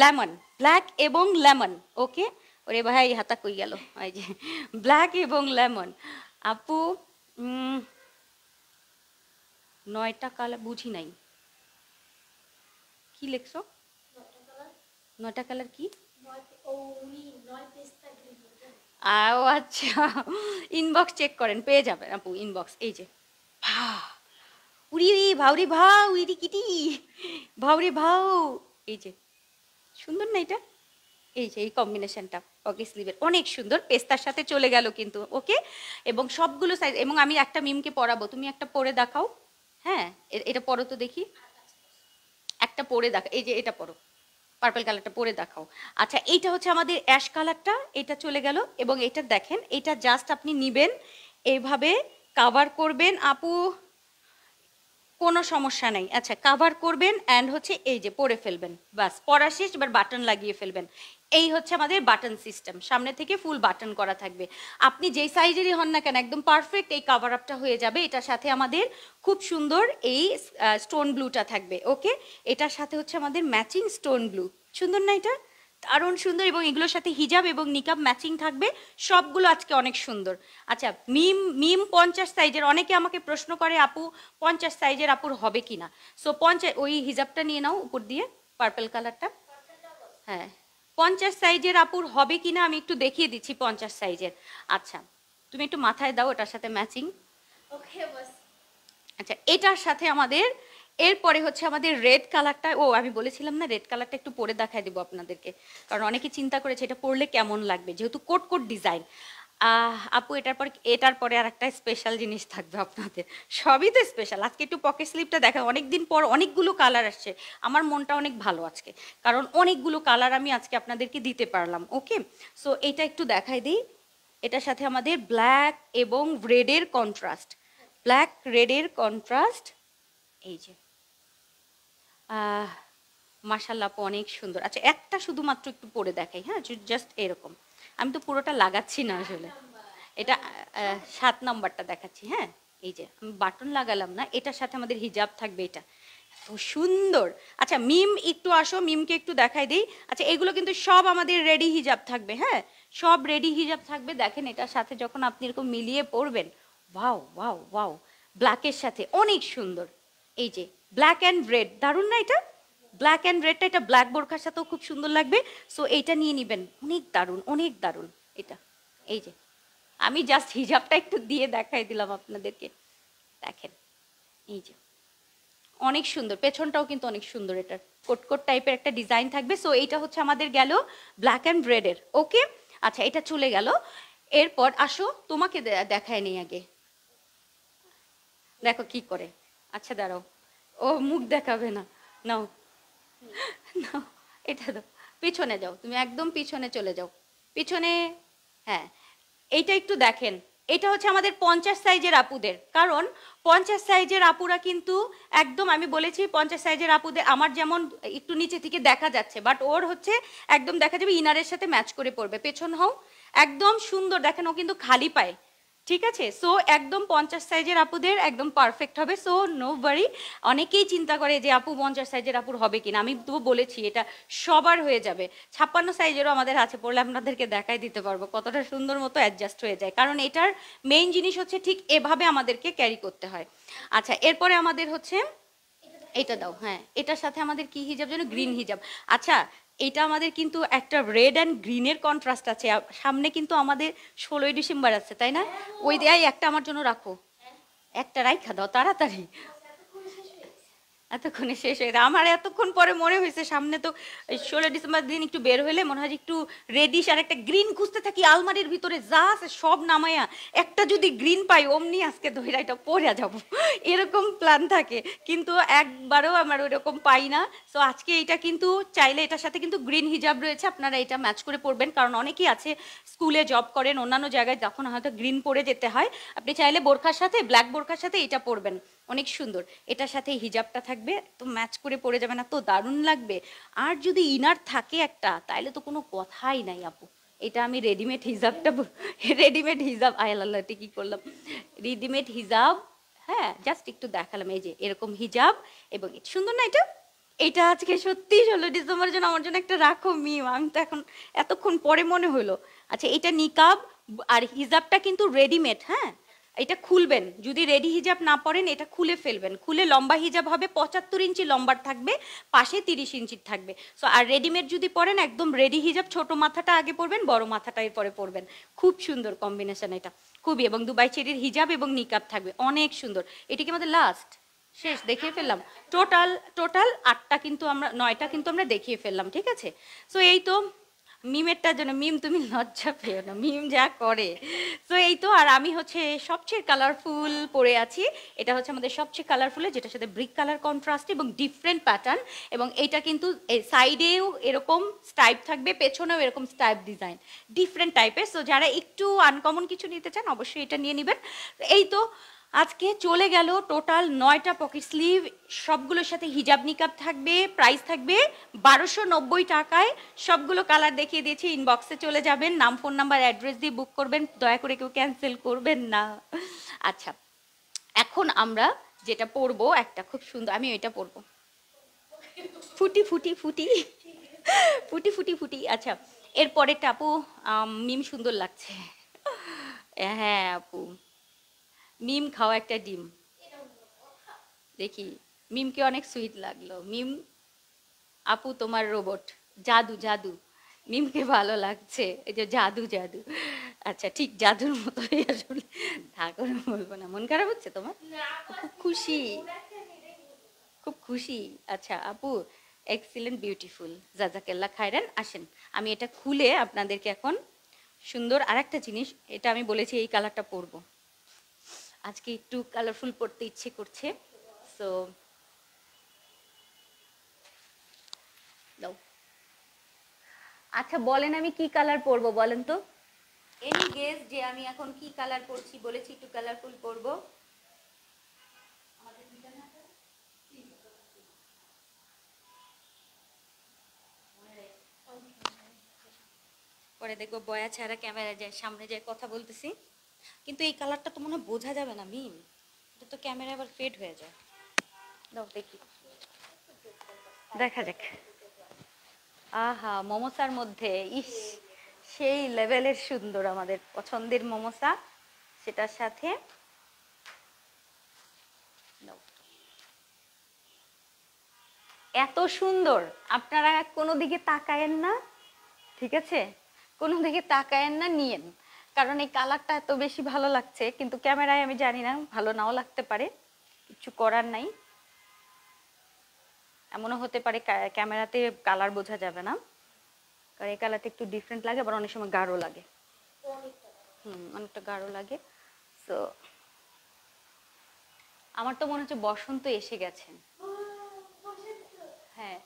লেমন ব্ল্যাক এবং লেমন ওকে ওরে ভাই হাতা কই গেল ওই যে ব্ল্যাক এবং লেমন আপু নয়টা কালার বুঝি নাই কি লেখছ নয়টা কালার কি ও আচ্ছা ইনবক্স চেক করেন পেয়ে যাবেন আপু ইনবক্স এই যে উড়ি উড়ি ভাউরি ভাউ ইডি কিটি ভাউরি ভাউ এই যে সুন্দর না এটা এই যে এই কম্বিনেশনটা ওকে স্লিভের অনেক সুন্দর পেস্তার সাথে চলে গেল কিন্তু ওকে এবং সবগুলো সাইজ এবং আমি একটা মিমকে পরাবো তুমি একটা পরে দেখাও হ্যাঁ এটা পরো তো দেখি একটা পরে দেখা এই যে এটা পরো পার্পল কালারটা পরে দেখাও আচ্ছা এইটা হচ্ছে আমাদের অ্যাশ কালারটা এটা চলে গেল এবং এটা দেখেন এটা জাস্ট আপনি নিবেন এভাবে কাভার করবেন আপু কোনো সমস্যা নেই আচ্ছা কাভার করবেন অ্যান্ড হচ্ছে এই যে পরে ফেলবেন বাস পরা শেষ এবার বাটন লাগিয়ে ফেলবেন এই হচ্ছে আমাদের বাটন সিস্টেম সামনে থেকে ফুল বাটন করা থাকবে আপনি যেই সাইজেরই হন না কেন একদম পারফেক্ট এই কাভার আপটা হয়ে যাবে এটার সাথে আমাদের খুব সুন্দর এই স্টোন ব্লুটা থাকবে ওকে এটার সাথে হচ্ছে আমাদের ম্যাচিং স্টোন ব্লু সুন্দর না এটা দারুণ সুন্দর এবং এগুলোর সাথে হিজাব এবং নিকাব ম্যাচিং থাকবে সবগুলো আজকে অনেক সুন্দর আচ্ছা মিম মিম পঞ্চাশ সাইজের অনেকে আমাকে প্রশ্ন করে আপু পঞ্চাশ সাইজের আপুর হবে কি না সো পঞ্চাশ ওই হিজাবটা নিয়ে নাও উপর দিয়ে পার্পেল কালারটা হ্যাঁ পঞ্চাশ সাইজের আপুর হবে কিনা আমি একটু দেখিয়ে দিচ্ছি পঞ্চাশ সাইজের আচ্ছা তুমি একটু মাথায় দাও ওটার সাথে ম্যাচিং আচ্ছা এটার সাথে আমাদের এরপরে হচ্ছে আমাদের রেড কালারটা ও আমি বলেছিলাম না রেড কালারটা একটু পরে দেখায় দেবো আপনাদেরকে কারণ অনেকে চিন্তা করেছে এটা পরলে কেমন লাগবে যেহেতু কোট কোট ডিজাইন আপু এটার পর এটার পরে আর একটা স্পেশাল জিনিস থাকবে আপনাদের সবই তো স্পেশাল আজকে একটু পকেট স্লিপটা দেখা অনেক দিন পর অনেকগুলো কালার আসছে আমার মনটা অনেক ভালো আজকে কারণ অনেকগুলো কালার আমি আজকে আপনাদেরকে দিতে পারলাম ওকে সো এটা একটু দেখাই দিই এটার সাথে আমাদের ব্ল্যাক এবং রেডের কন্ট্রাস্ট ব্ল্যাক রেডের কন্ট্রাস্ট এই যে মাসাল্লাপ অনেক সুন্দর আচ্ছা একটা শুধুমাত্র একটু পরে দেখাই হ্যাঁ জাস্ট এরকম আমি তো পুরোটা লাগাচ্ছি না আসলে এটা সাত নম্বরটা দেখাচ্ছি হ্যাঁ এই যে আমি বাটন লাগালাম না এটার সাথে আমাদের হিজাব থাকবে এটা তো সুন্দর আচ্ছা মিম একটু আসো মিমকে একটু দেখাই দিই আচ্ছা এগুলো কিন্তু সব আমাদের রেডি হিজাব থাকবে হ্যাঁ সব রেডি হিজাব থাকবে দেখেন এটার সাথে যখন আপনি এরকম মিলিয়ে পড়বেন ওয়াও ওয়াও ওয়াও ব্ল্যাকের সাথে অনেক সুন্দর এই যে ব্ল্যাক অ্যান্ড রেড দারুণ না এটা ব্ল্যাক অ্যান্ড রেডটা এটা ব্ল্যাক বোরখার সাথেও খুব সুন্দর লাগবে সো এইটা নিয়ে নেবেন অনেক দারুণ অনেক দারুণ এটা এই যে আমি জাস্ট হিজাবটা একটু দিয়ে দেখাই দিলাম আপনাদেরকে দেখেন এই যে অনেক সুন্দর পেছনটাও কিন্তু অনেক সুন্দর এটার কোটকোট টাইপের একটা ডিজাইন থাকবে সো এইটা হচ্ছে আমাদের গেল ব্ল্যাক অ্যান্ড রেডের ওকে আচ্ছা এটা চলে গেল এরপর আসো তোমাকে দেখায় নেই আগে দেখো কি করে আচ্ছা দাঁড়াও ও মুখ দেখাবে না নাও এটা দাও পিছনে যাও তুমি একদম পিছনে চলে যাও পিছনে হ্যাঁ এইটা একটু দেখেন এটা হচ্ছে আমাদের পঞ্চাশ সাইজের আপুদের কারণ পঞ্চাশ সাইজের আপুরা কিন্তু একদম আমি বলেছি পঞ্চাশ সাইজের আপুদের আমার যেমন একটু নিচে থেকে দেখা যাচ্ছে বাট ওর হচ্ছে একদম দেখা যাবে ইনারের সাথে ম্যাচ করে পড়বে পেছন হও একদম সুন্দর দেখেন ও কিন্তু খালি পায় ঠিক আছে সো একদম পঞ্চাশ সাইজের আপুদের একদম পারফেক্ট হবে সো নো ওয়ারি অনেকেই চিন্তা করে যে আপু পঞ্চাশ সাইজের আপুর হবে কিনা আমি তো বলেছি এটা সবার হয়ে যাবে ছাপ্পান্ন সাইজেরও আমাদের আছে পড়লে আপনাদেরকে দেখাই দিতে পারবো কতটা সুন্দর মতো অ্যাডজাস্ট হয়ে যায় কারণ এটার মেইন জিনিস হচ্ছে ঠিক এভাবে আমাদেরকে ক্যারি করতে হয় আচ্ছা এরপরে আমাদের হচ্ছে এটা দাও হ্যাঁ এটার সাথে আমাদের কি হিজাব যেন গ্রিন হিজাব আচ্ছা এটা আমাদের কিন্তু একটা রেড অ্যান্ড গ্রিনের কন্ট্রাস্ট আছে সামনে কিন্তু আমাদের ষোলোই ডিসেম্বর আছে তাই না হ্যাঁ। ওই দেয়াই একটা আমার জন্য রাখো একটা রাইখা দাও তাড়াতাড়ি এতক্ষণে শেষ হয়ে গেছে আমার এতক্ষণ পরে মনে হয়েছে সামনে তো ষোলো ডিসেম্বর দিন একটু বের হলে মনে হয় একটু রেডিশ আর একটা গ্রিন খুঁজতে থাকি আলমারির ভিতরে যা আছে সব নামাইয়া একটা যদি গ্রিন পাই অমনি আজকে ধৈরা এটা পরে যাব এরকম প্ল্যান থাকে কিন্তু একবারও আমার ওইরকম পাই না সো আজকে এটা কিন্তু চাইলে এটার সাথে কিন্তু গ্রিন হিজাব রয়েছে আপনারা এটা ম্যাচ করে পড়বেন কারণ অনেকেই আছে স্কুলে জব করেন অন্যান্য জায়গায় যখন হয়তো গ্রিন পরে যেতে হয় আপনি চাইলে বোরখার সাথে ব্ল্যাক বোরখার সাথে এটা পরবেন অনেক সুন্দর এটার সাথে হিজাবটা থাকবে তো ম্যাচ করে পরে যাবে না তো দারুণ লাগবে আর যদি ইনার থাকে একটা তাহলে তো কোনো কথাই নাই আপু এটা আমি রেডিমেড হিজাবটা রেডিমেড হিজাব আয় আল্লাহ কি করলাম রেডিমেড হিজাব হ্যাঁ জাস্ট একটু দেখালাম এই যে এরকম হিজাব এবং সুন্দর না এটা এটা আজকে সত্যি ষোলো ডিসেম্বর জন্য আমার জন্য একটা রাখো মিম আমি তো এখন এতক্ষণ পরে মনে হলো আচ্ছা এটা নিকাব আর হিজাবটা কিন্তু রেডিমেড হ্যাঁ এটা খুলবেন যদি রেডি হিজাব না পরেন এটা খুলে ফেলবেন খুলে লম্বা হিজাব হবে পঁচাত্তর ইঞ্চি লম্বার থাকবে পাশে তিরিশ ইঞ্চির থাকবে সো আর রেডিমেড যদি পরেন একদম রেডি হিজাব ছোট মাথাটা আগে পরবেন বড় মাথাটা এরপরে পরবেন খুব সুন্দর কম্বিনেশন এটা খুবই এবং দুবাই চেরির হিজাব এবং নিকাব থাকবে অনেক সুন্দর এটি কি আমাদের লাস্ট শেষ দেখিয়ে ফেললাম টোটাল টোটাল আটটা কিন্তু আমরা নয়টা কিন্তু আমরা দেখিয়ে ফেললাম ঠিক আছে সো এই তো মিমেরটার জন্য মিম তুমি লজ্জা পেও না মিম যা করে তো এই তো আর আমি হচ্ছে সবচেয়ে কালারফুল পরে আছি এটা হচ্ছে আমাদের সবচেয়ে কালারফুলের যেটার সাথে ব্রিক কালার কন্ট্রাস্ট এবং ডিফারেন্ট প্যাটার্ন এবং এটা কিন্তু সাইডেও এরকম স্টাইপ থাকবে পেছনেও এরকম স্টাইপ ডিজাইন ডিফারেন্ট টাইপের সো যারা একটু আনকমন কিছু নিতে চান অবশ্যই এটা নিয়ে নেবেন এই তো আজকে চলে গেল টোটাল নয়টা পকেট স্লিভ সবগুলোর সাথে হিজাব নিকাব থাকবে প্রাইস থাকবে বারোশো নব্বই টাকায় সবগুলো কালার দেখিয়ে দিয়েছি ইনবক্সে চলে যাবেন নাম ফোন নাম্বার অ্যাড্রেস দিয়ে বুক করবেন দয়া করে কেউ ক্যান্সেল করবেন না আচ্ছা এখন আমরা যেটা পরবো একটা খুব সুন্দর আমি ওইটা পরব ফুটি ফুটি ফুটি ফুটি ফুটি ফুটি আচ্ছা এরপরেরটা আপু মিম সুন্দর লাগছে হ্যাঁ আপু মিম খাও একটা ডিম দেখি মিমকে অনেক সুইট লাগলো মিম আপু তোমার রোবট জাদু জাদু মিমকে ভালো লাগছে এই যে জাদু জাদু আচ্ছা ঠিক জাদুর মতো আসলে বলবো না মন খারাপ হচ্ছে তোমার খুব খুশি খুব খুশি আচ্ছা আপু এক্সিলেন্ট বিউটিফুল জাজাকেল্লা খায়রান আসেন আমি এটা খুলে আপনাদেরকে এখন সুন্দর আর একটা জিনিস এটা আমি বলেছি এই কালারটা পরবো আজকে একটু কালারফুল পড়তে ইচ্ছে করছে সো আচ্ছা বলেন আমি কি কালার পরব বলেন তো এনি গেস যে আমি এখন কি কালার পরছি বলেছি একটু কালারফুল পরব পরে দেখবো বয়া ছাড়া ক্যামেরা যায় সামনে যায় কথা বলতেছি কিন্তু এই কালারটা তো মনে হয় বোঝা যাবে না মিম এটা তো ক্যামেরা আবার ফেড হয়ে যায় দাও দেখি দেখা যাক আহা মমসার মধ্যে ইস সেই লেভেলের সুন্দর আমাদের পছন্দের মমসা সেটার সাথে এত সুন্দর আপনারা কোনো দিকে তাকায়েন না ঠিক আছে কোনো দিকে তাকায়েন না নিয়েন কারণ এই কালারটা এত বেশি ভালো লাগছে কিন্তু ক্যামেরায় আমি জানি না ভালো নাও লাগতে পারে কিছু করার নাই এমনও হতে পারে ক্যামেরাতে কালার বোঝা যাবে না কারণ এই কালারটা একটু ডিফারেন্ট লাগে আবার অনেক সময় গাঢ় লাগে হুম অনেকটা গাঢ় লাগে সো আমার তো মনে হচ্ছে বসন্ত এসে গেছেন হ্যাঁ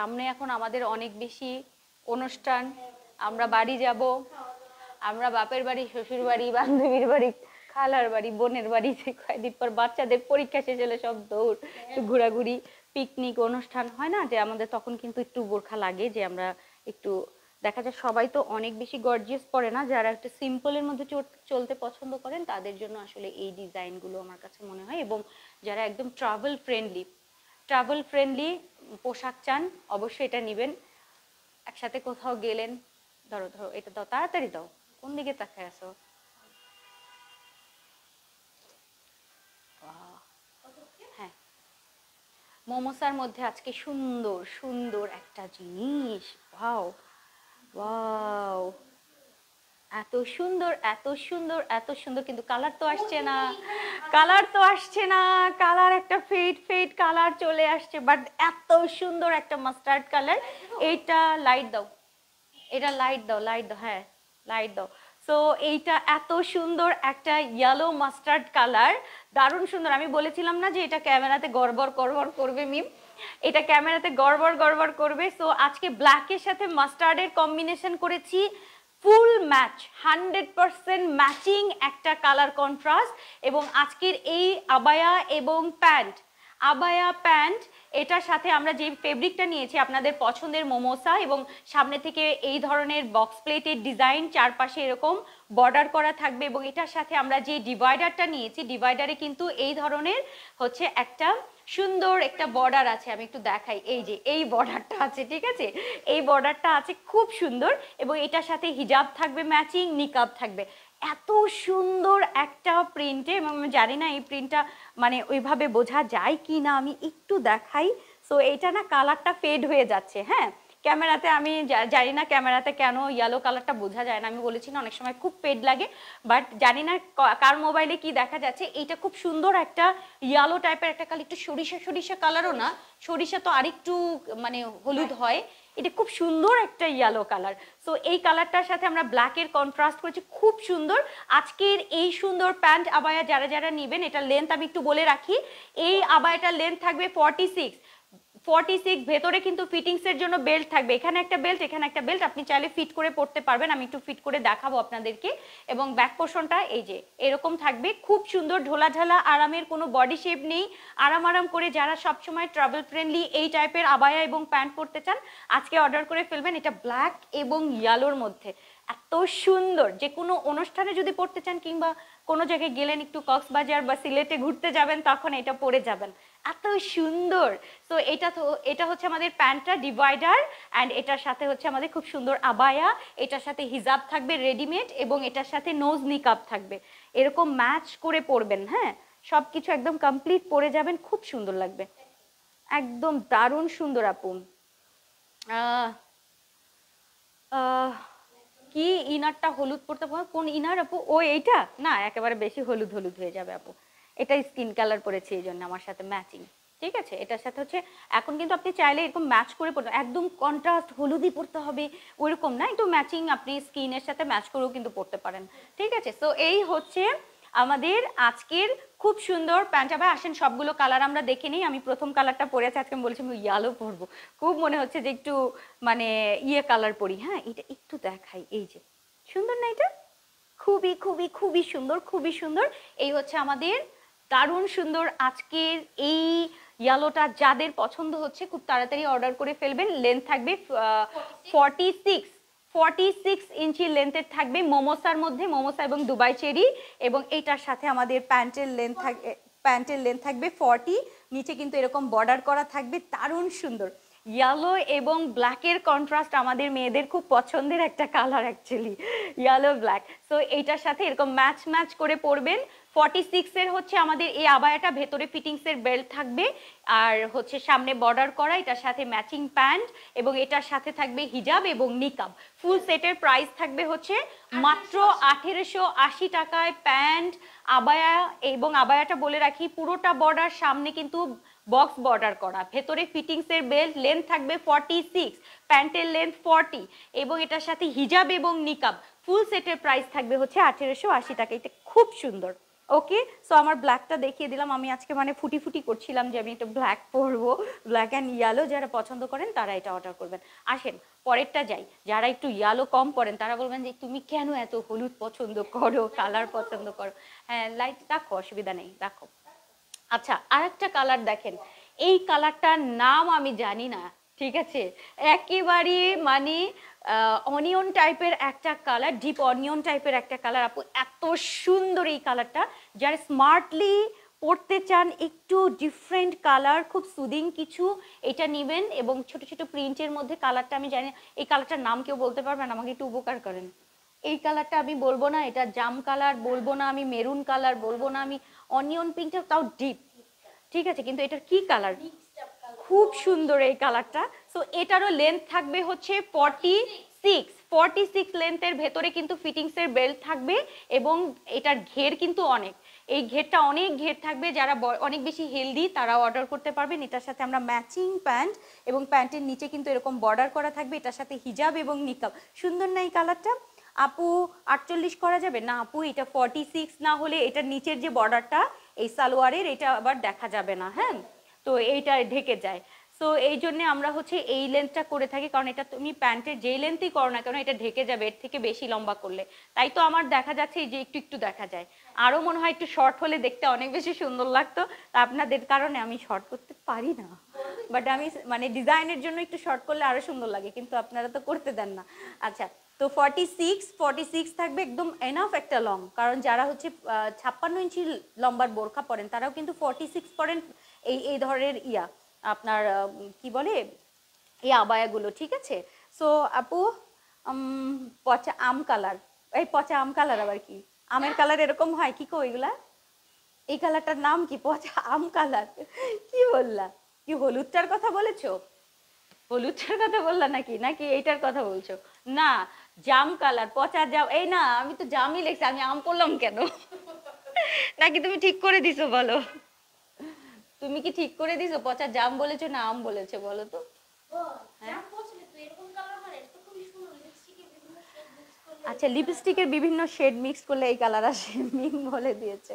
সামনে এখন আমাদের অনেক বেশি অনুষ্ঠান আমরা বাড়ি যাব আমরা বাপের বাড়ি শ্বশুর বাড়ি বান্ধবীর বাড়ি খালার বাড়ি বোনের বাড়ি কয়েকদিন পর বাচ্চাদের পরীক্ষা শেষ হলে সব দৌড় ঘোরাঘুরি পিকনিক অনুষ্ঠান হয় না যে আমাদের তখন কিন্তু একটু বোরখা লাগে যে আমরা একটু দেখা যায় সবাই তো অনেক বেশি গর্জিয়াস পরে না যারা একটা সিম্পলের মধ্যে চলতে পছন্দ করেন তাদের জন্য আসলে এই ডিজাইনগুলো আমার কাছে মনে হয় এবং যারা একদম ট্রাভেল ফ্রেন্ডলি ট্রাভেল ফ্রেন্ডলি পোশাক চান অবশ্যই এটা নেবেন একসাথে কোথাও গেলেন ধরো ধরো এটা দাও তাড়াতাড়ি দাও কোন দিকে তাকায় আছো হ্যাঁ মোমোসার মধ্যে আজকে সুন্দর সুন্দর একটা জিনিস ওয়াও ওয়াও এত সুন্দর এত সুন্দর এত সুন্দর কিন্তু কালার তো আসছে না কালার তো আসছে না কালার একটা ফেড ফেড কালার চলে আসছে বাট এত সুন্দর একটা মাস্টার্ড কালার এইটা লাইট দাও এটা লাইট দাও লাইট দাও হ্যাঁ লাইট দাও সো এইটা এত সুন্দর একটা ইয়েলো মাস্টার্ড কালার দারুণ সুন্দর আমি বলেছিলাম না যে এটা ক্যামেরাতে গড়বড় গড়বড় করবে মিম এটা ক্যামেরাতে গড়বড় গড়বড় করবে সো আজকে ব্ল্যাকের সাথে মাস্টার্ডের কম্বিনেশন করেছি full match hundred percent matching একটা কালার কন্ট্রাস্ট এবং আজকের এই আবায়া এবং প্যান্ট আবায়া প্যান্ট এটার সাথে আমরা যে ফেব্রিকটা নিয়েছি আপনাদের পছন্দের মোমোসা এবং সামনে থেকে এই ধরনের বক্স প্লেটের ডিজাইন চারপাশে এরকম বর্ডার করা থাকবে এবং এটার সাথে আমরা যে ডিভাইডারটা নিয়েছি ডিভাইডারে কিন্তু এই ধরনের হচ্ছে একটা সুন্দর একটা বর্ডার আছে আমি একটু দেখাই এই যে এই বর্ডারটা আছে ঠিক আছে এই বর্ডারটা আছে খুব সুন্দর এবং এটার সাথে হিজাব থাকবে ম্যাচিং নিকাব থাকবে এত সুন্দর একটা প্রিন্টে এবং আমি জানি না এই প্রিন্টটা মানে ওইভাবে বোঝা যায় কি না আমি একটু দেখাই সো এটা না কালারটা ফেড হয়ে যাচ্ছে হ্যাঁ ক্যামেরাতে আমি জানি না ক্যামেরাতে কেন ইয়েলো কালারটা বোঝা যায় না আমি বলেছি না অনেক সময় খুব পেড লাগে বাট জানি না কার মোবাইলে কি দেখা যাচ্ছে এইটা খুব সুন্দর একটা ইয়েলো টাইপের একটা কালার একটু সরিষা সরিষা কালারও না সরিষা তো আরেকটু মানে হলুদ হয় এটা খুব সুন্দর একটা ইয়েলো কালার সো এই কালারটার সাথে আমরা ব্ল্যাকের কন্ট্রাস্ট করেছি খুব সুন্দর আজকের এই সুন্দর প্যান্ট আবায়া যারা যারা নেবেন এটা লেন্থ আমি একটু বলে রাখি এই আবায়াটার লেন্থ থাকবে ফর্টি সিক্স ফর্টি সিক্স ভেতরে কিন্তু ফিটিংস এর জন্য বেল্ট থাকবে এখানে একটা বেল্ট এখানে একটা বেল্ট আপনি চাইলে ফিট করে পড়তে পারবেন আমি একটু ফিট করে দেখাবো আপনাদেরকে এবং ব্যাক পোর্শনটা এই যে এরকম থাকবে খুব সুন্দর ঢোলাঢালা আরামের কোনো বডি শেপ নেই আরাম আরাম করে যারা সবসময় ট্রাভেল ফ্রেন্ডলি এই টাইপের আবায়া এবং প্যান্ট পরতে চান আজকে অর্ডার করে ফেলবেন এটা ব্ল্যাক এবং ইয়ালোর মধ্যে এত সুন্দর যে কোনো অনুষ্ঠানে যদি পড়তে চান কিংবা কোনো জায়গায় গেলেন একটু কক্সবাজার বা সিলেটে ঘুরতে যাবেন তখন এটা পরে যাবেন এত সুন্দর তো এটা তো এটা হচ্ছে আমাদের প্যান্টটা ডিভাইডার অ্যান্ড এটার সাথে হচ্ছে আমাদের খুব সুন্দর আবায়া এটার সাথে হিজাব থাকবে রেডিমেড এবং এটার সাথে নোজ নিকাব থাকবে এরকম ম্যাচ করে পরবেন হ্যাঁ সব কিছু একদম কমপ্লিট পরে যাবেন খুব সুন্দর লাগবে একদম দারুণ সুন্দর আপু আহ আহ কি ইনারটা হলুদ পড়তে কোন ইনার আপু ও এইটা না একেবারে বেশি হলুদ হলুদ হয়ে যাবে আপু এটা স্কিন কালার পরেছে এই জন্য আমার সাথে ম্যাচিং ঠিক আছে এটার সাথে হচ্ছে এখন কিন্তু আপনি চাইলে এরকম ম্যাচ করে পড়তে একদম কন্ট্রাস্ট হলুদই পড়তে হবে ওইরকম না একটু ম্যাচিং আপনি স্কিনের সাথে ম্যাচ করেও কিন্তু পড়তে পারেন ঠিক আছে তো এই হচ্ছে আমাদের আজকের খুব সুন্দর প্যান্টটা আসেন সবগুলো কালার আমরা দেখে নিই আমি প্রথম কালারটা পরে আছি আজকে আমি বলছি আমি ইয়ালো পরবো খুব মনে হচ্ছে যে একটু মানে ইয়ে কালার পরি হ্যাঁ এটা একটু দেখাই এই যে সুন্দর না এটা খুবই খুবই খুবই সুন্দর খুবই সুন্দর এই হচ্ছে আমাদের দারুণ সুন্দর আজকের এই ইয়ালোটা যাদের পছন্দ হচ্ছে খুব তাড়াতাড়ি অর্ডার করে ফেলবেন লেন্থ থাকবে forty six forty six inch লেন্থের থাকবে মোমোসার মধ্যে মোমোসা এবং দুবাই চেরি এবং এটার সাথে আমাদের প্যান্টের লেন্থ থাকবে প্যান্টের লেন্থ থাকবে ফর্টি নিচে কিন্তু এরকম বর্ডার করা থাকবে দারুণ সুন্দর ইয়ালো এবং ব্ল্যাকের কন্ট্রাস্ট আমাদের মেয়েদের খুব পছন্দের একটা colour actually yellow black so এইটার সাথে এরকম ম্যাচ ম্যাচ করে পরবেন ফর্টি সিক্সের হচ্ছে আমাদের এই আবায়াটা ভেতরে ফিটিংসের বেল্ট থাকবে আর হচ্ছে সামনে বর্ডার করা এটার সাথে ম্যাচিং প্যান্ট এবং এটার সাথে থাকবে হিজাব এবং নিকাব ফুল সেটের প্রাইস থাকবে হচ্ছে মাত্র আঠেরোশো আশি টাকায় প্যান্ট আবায়া এবং আবায়াটা বলে রাখি পুরোটা বর্ডার সামনে কিন্তু বক্স বর্ডার করা ভেতরে ফিটিংসের বেল্ট লেন্থ থাকবে ফর্টি সিক্স প্যান্টের লেন্থ ফর্টি এবং এটার সাথে হিজাব এবং নিকাব ফুল সেটের প্রাইস থাকবে হচ্ছে আঠেরোশো আশি টাকা এটা খুব সুন্দর ওকে সো আমার ব্ল্যাকটা দেখিয়ে দিলাম আমি আজকে মানে ফুটি ফুটি করছিলাম যে আমি একটা ব্ল্যাক পরবো ব্ল্যাক অ্যান্ড ইয়ালো যারা পছন্দ করেন তারা এটা অর্ডার করবেন আসেন পরেরটা যাই যারা একটু ইয়ালো কম করেন তারা বলবেন যে তুমি কেন এত হলুদ পছন্দ করো কালার পছন্দ করো হ্যাঁ লাইট রাখো অসুবিধা নেই রাখো আচ্ছা আর একটা কালার দেখেন এই কালারটার নাম আমি জানি না ঠিক আছে একেবারে মানে অনিয়ন টাইপের একটা কালার ডিপ অনিয়ন টাইপের একটা কালার আপু এত সুন্দর এই কালারটা যারা স্মার্টলি পড়তে চান একটু ডিফারেন্ট কালার খুব সুদিং কিছু এটা নেবেন এবং ছোট ছোট প্রিন্টের মধ্যে কালারটা আমি জানি এই কালারটার নাম কেউ বলতে পারবেন আমাকে একটু উপকার করেন এই কালারটা আমি বলবো না এটা জাম কালার বলবো না আমি মেরুন কালার বলবো না আমি অনিয়ন পিঙ্কটা তাও ডিপ ঠিক আছে কিন্তু এটার কি কালার খুব সুন্দর এই কালারটা সো এটারও লেন্থ থাকবে হচ্ছে ফর্টি সিক্স 46 সিক্স লেন্থের ভেতরে কিন্তু ফিটিংসের বেল্ট থাকবে এবং এটার ঘের কিন্তু অনেক এই ঘেরটা অনেক ঘের থাকবে যারা অনেক বেশি হেলদি তারা অর্ডার করতে পারবেন এটার সাথে আমরা ম্যাচিং প্যান্ট এবং প্যান্টের নিচে কিন্তু এরকম বর্ডার করা থাকবে এটার সাথে হিজাব এবং নিকাব সুন্দর না এই কালারটা আপু আটচল্লিশ করা যাবে না আপু এটা ফর্টি সিক্স না হলে এটার নিচের যে বর্ডারটা এই সালোয়ারের এটা আবার দেখা যাবে না হ্যাঁ তো এইটা ঢেকে যায় সো এই জন্যে আমরা হচ্ছে এই লেন্থটা করে থাকি কারণ এটা তুমি প্যান্টের যেই লেন্থই করো না কেন এটা ঢেকে যাবে এর থেকে বেশি লম্বা করলে তাই তো আমার দেখা যাচ্ছে যে একটু একটু দেখা যায় আরও মনে হয় একটু শর্ট হলে দেখতে অনেক বেশি সুন্দর লাগতো তা আপনাদের কারণে আমি শর্ট করতে পারি না বাট আমি মানে ডিজাইনের জন্য একটু শর্ট করলে আরও সুন্দর লাগে কিন্তু আপনারা তো করতে দেন না আচ্ছা তো ফর্টি সিক্স ফর্টি সিক্স থাকবে একদম এনাফ একটা লং কারণ যারা হচ্ছে ছাপ্পান্ন ইঞ্চি লম্বার বোরখা পরেন তারাও কিন্তু ফর্টি সিক্স পরেন এই এই ধরনের ইয়া আপনার কি বলে এই আবায়াগুলো ঠিক আছে সো আপু পচা আম কালার এই পচা আম কালার আবার কি আমের কালার এরকম হয় কি কো এগুলা এই কালারটার নাম কি পচা আম কালার কি বললা কি হলুদটার কথা বলেছো হলুদটার কথা বললা নাকি নাকি এইটার কথা বলছো না জাম কালার পচা জাম এই না আমি তো জামই লেখছি আমি আম করলাম কেন নাকি তুমি ঠিক করে দিছো বলো তুমি কি ঠিক করে দিছো পচা জাম বলেছো না আম বলেছো বলো তো আচ্ছা লিপস্টিকের বিভিন্ন শেড মিক্স করলে এই কালার আসে মিং বলে দিয়েছে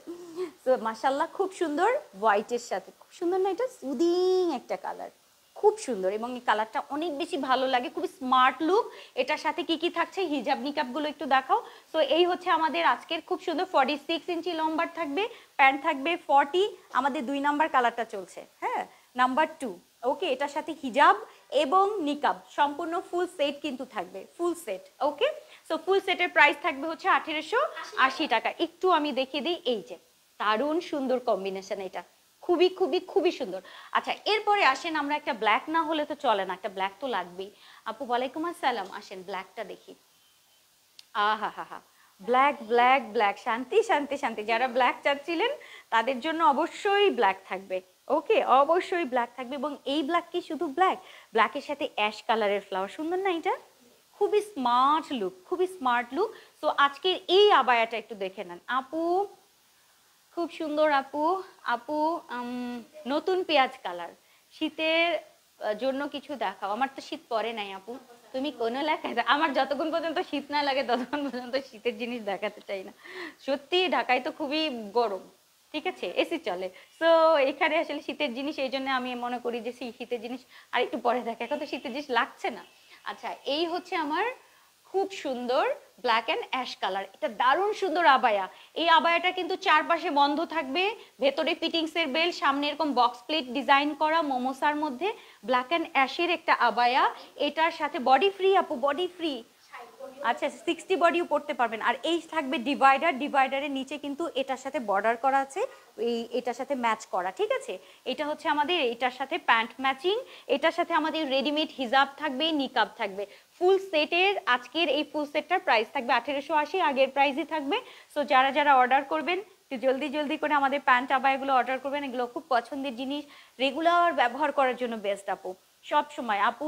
তো মাসাল্লাহ খুব সুন্দর হোয়াইটের সাথে খুব সুন্দর না এটা সুদিং একটা কালার খুব সুন্দর এবং এই কালারটা অনেক বেশি ভালো লাগে খুবই স্মার্ট লুক এটার সাথে কি কি থাকছে হিজাব গুলো একটু দেখাও তো এই হচ্ছে আমাদের আজকের খুব সুন্দর ফর্টি সিক্স ইঞ্চি লম্বার থাকবে প্যান্ট থাকবে ফর্টি আমাদের দুই নাম্বার কালারটা চলছে হ্যাঁ নাম্বার টু ওকে এটার সাথে হিজাব এবং নিকাব সম্পূর্ণ ফুল সেট কিন্তু থাকবে full set okay so full সেটের প্রাইস থাকবে হচ্ছে আঠেরোশো আশি টাকা একটু আমি দেখিয়ে দিই এই যে দারুণ সুন্দর কম্বিনেশন এটা খুবই খুবই খুবই সুন্দর আচ্ছা এরপরে আসেন আমরা একটা ব্ল্যাক না হলে তো চলে না একটা ব্ল্যাক তো লাগবেই আপু ওয়ালাইকুম আসসালাম আসেন ব্ল্যাকটা দেখি আহা হা হা ব্ল্যাক ব্ল্যাক ব্ল্যাক শান্তি শান্তি শান্তি যারা ব্ল্যাক চাচ্ছিলেন তাদের জন্য অবশ্যই ব্ল্যাক থাকবে ওকে অবশ্যই ব্ল্যাক থাকবে এবং এই ব্ল্যাক কি শুধু ব্ল্যাক ব্ল্যাকের সাথে অ্যাশ কালারের ফ্লাওয়ার সুন্দর না এটা খুবই স্মার্ট লুক খুবই স্মার্ট লুক তো আজকের এই আবায়াটা একটু দেখে নেন আপু খুব সুন্দর আপু আপু নতুন পেঁয়াজ কালার শীতের জন্য কিছু দেখাও আমার তো শীত পরে নাই আপু তুমি কোনো লেখায় আমার যতক্ষণ পর্যন্ত শীত না লাগে ততক্ষণ পর্যন্ত শীতের জিনিস দেখাতে চাই না সত্যি ঢাকায় তো খুবই গরম ঠিক আছে এসি চলে সো এখানে আসলে শীতের জিনিস এই জন্য আমি মনে করি যে শীতের জিনিস আর একটু পরে দেখে এখন তো শীতের জিনিস লাগছে না আচ্ছা এই হচ্ছে আমার খুব সুন্দর ব্ল্যাক অ্যান্ড অ্যাশ কালার এটা দারুণ সুন্দর আবায়া এই আবায়াটা কিন্তু চারপাশে বন্ধ থাকবে ভেতরে ফিটিংসের বেল সামনে এরকম বক্স প্লেট ডিজাইন করা মোমোসার মধ্যে ব্ল্যাক অ্যান্ড অ্যাশের একটা আবায়া এটার সাথে বডি ফ্রি আপু বডি ফ্রি আচ্ছা সিক্সটি বডিও পড়তে পারবেন আর এই থাকবে ডিভাইডার ডিভাইডারের নিচে কিন্তু এটার সাথে বর্ডার করা আছে এই এটার সাথে ম্যাচ করা ঠিক আছে এটা হচ্ছে আমাদের এটার সাথে প্যান্ট ম্যাচিং এটার সাথে আমাদের রেডিমেড হিজাব থাকবে নিকাব থাকবে ফুল সেটের আজকের এই ফুল সেটটার প্রাইস থাকবে আঠেরোশো আশি আগের প্রাইসই থাকবে সো যারা যারা অর্ডার করবেন একটু জলদি জলদি করে আমাদের প্যান্ট আবার এগুলো অর্ডার করবেন এগুলো খুব পছন্দের জিনিস রেগুলার ব্যবহার করার জন্য বেস্ট আপু সব সময় আপু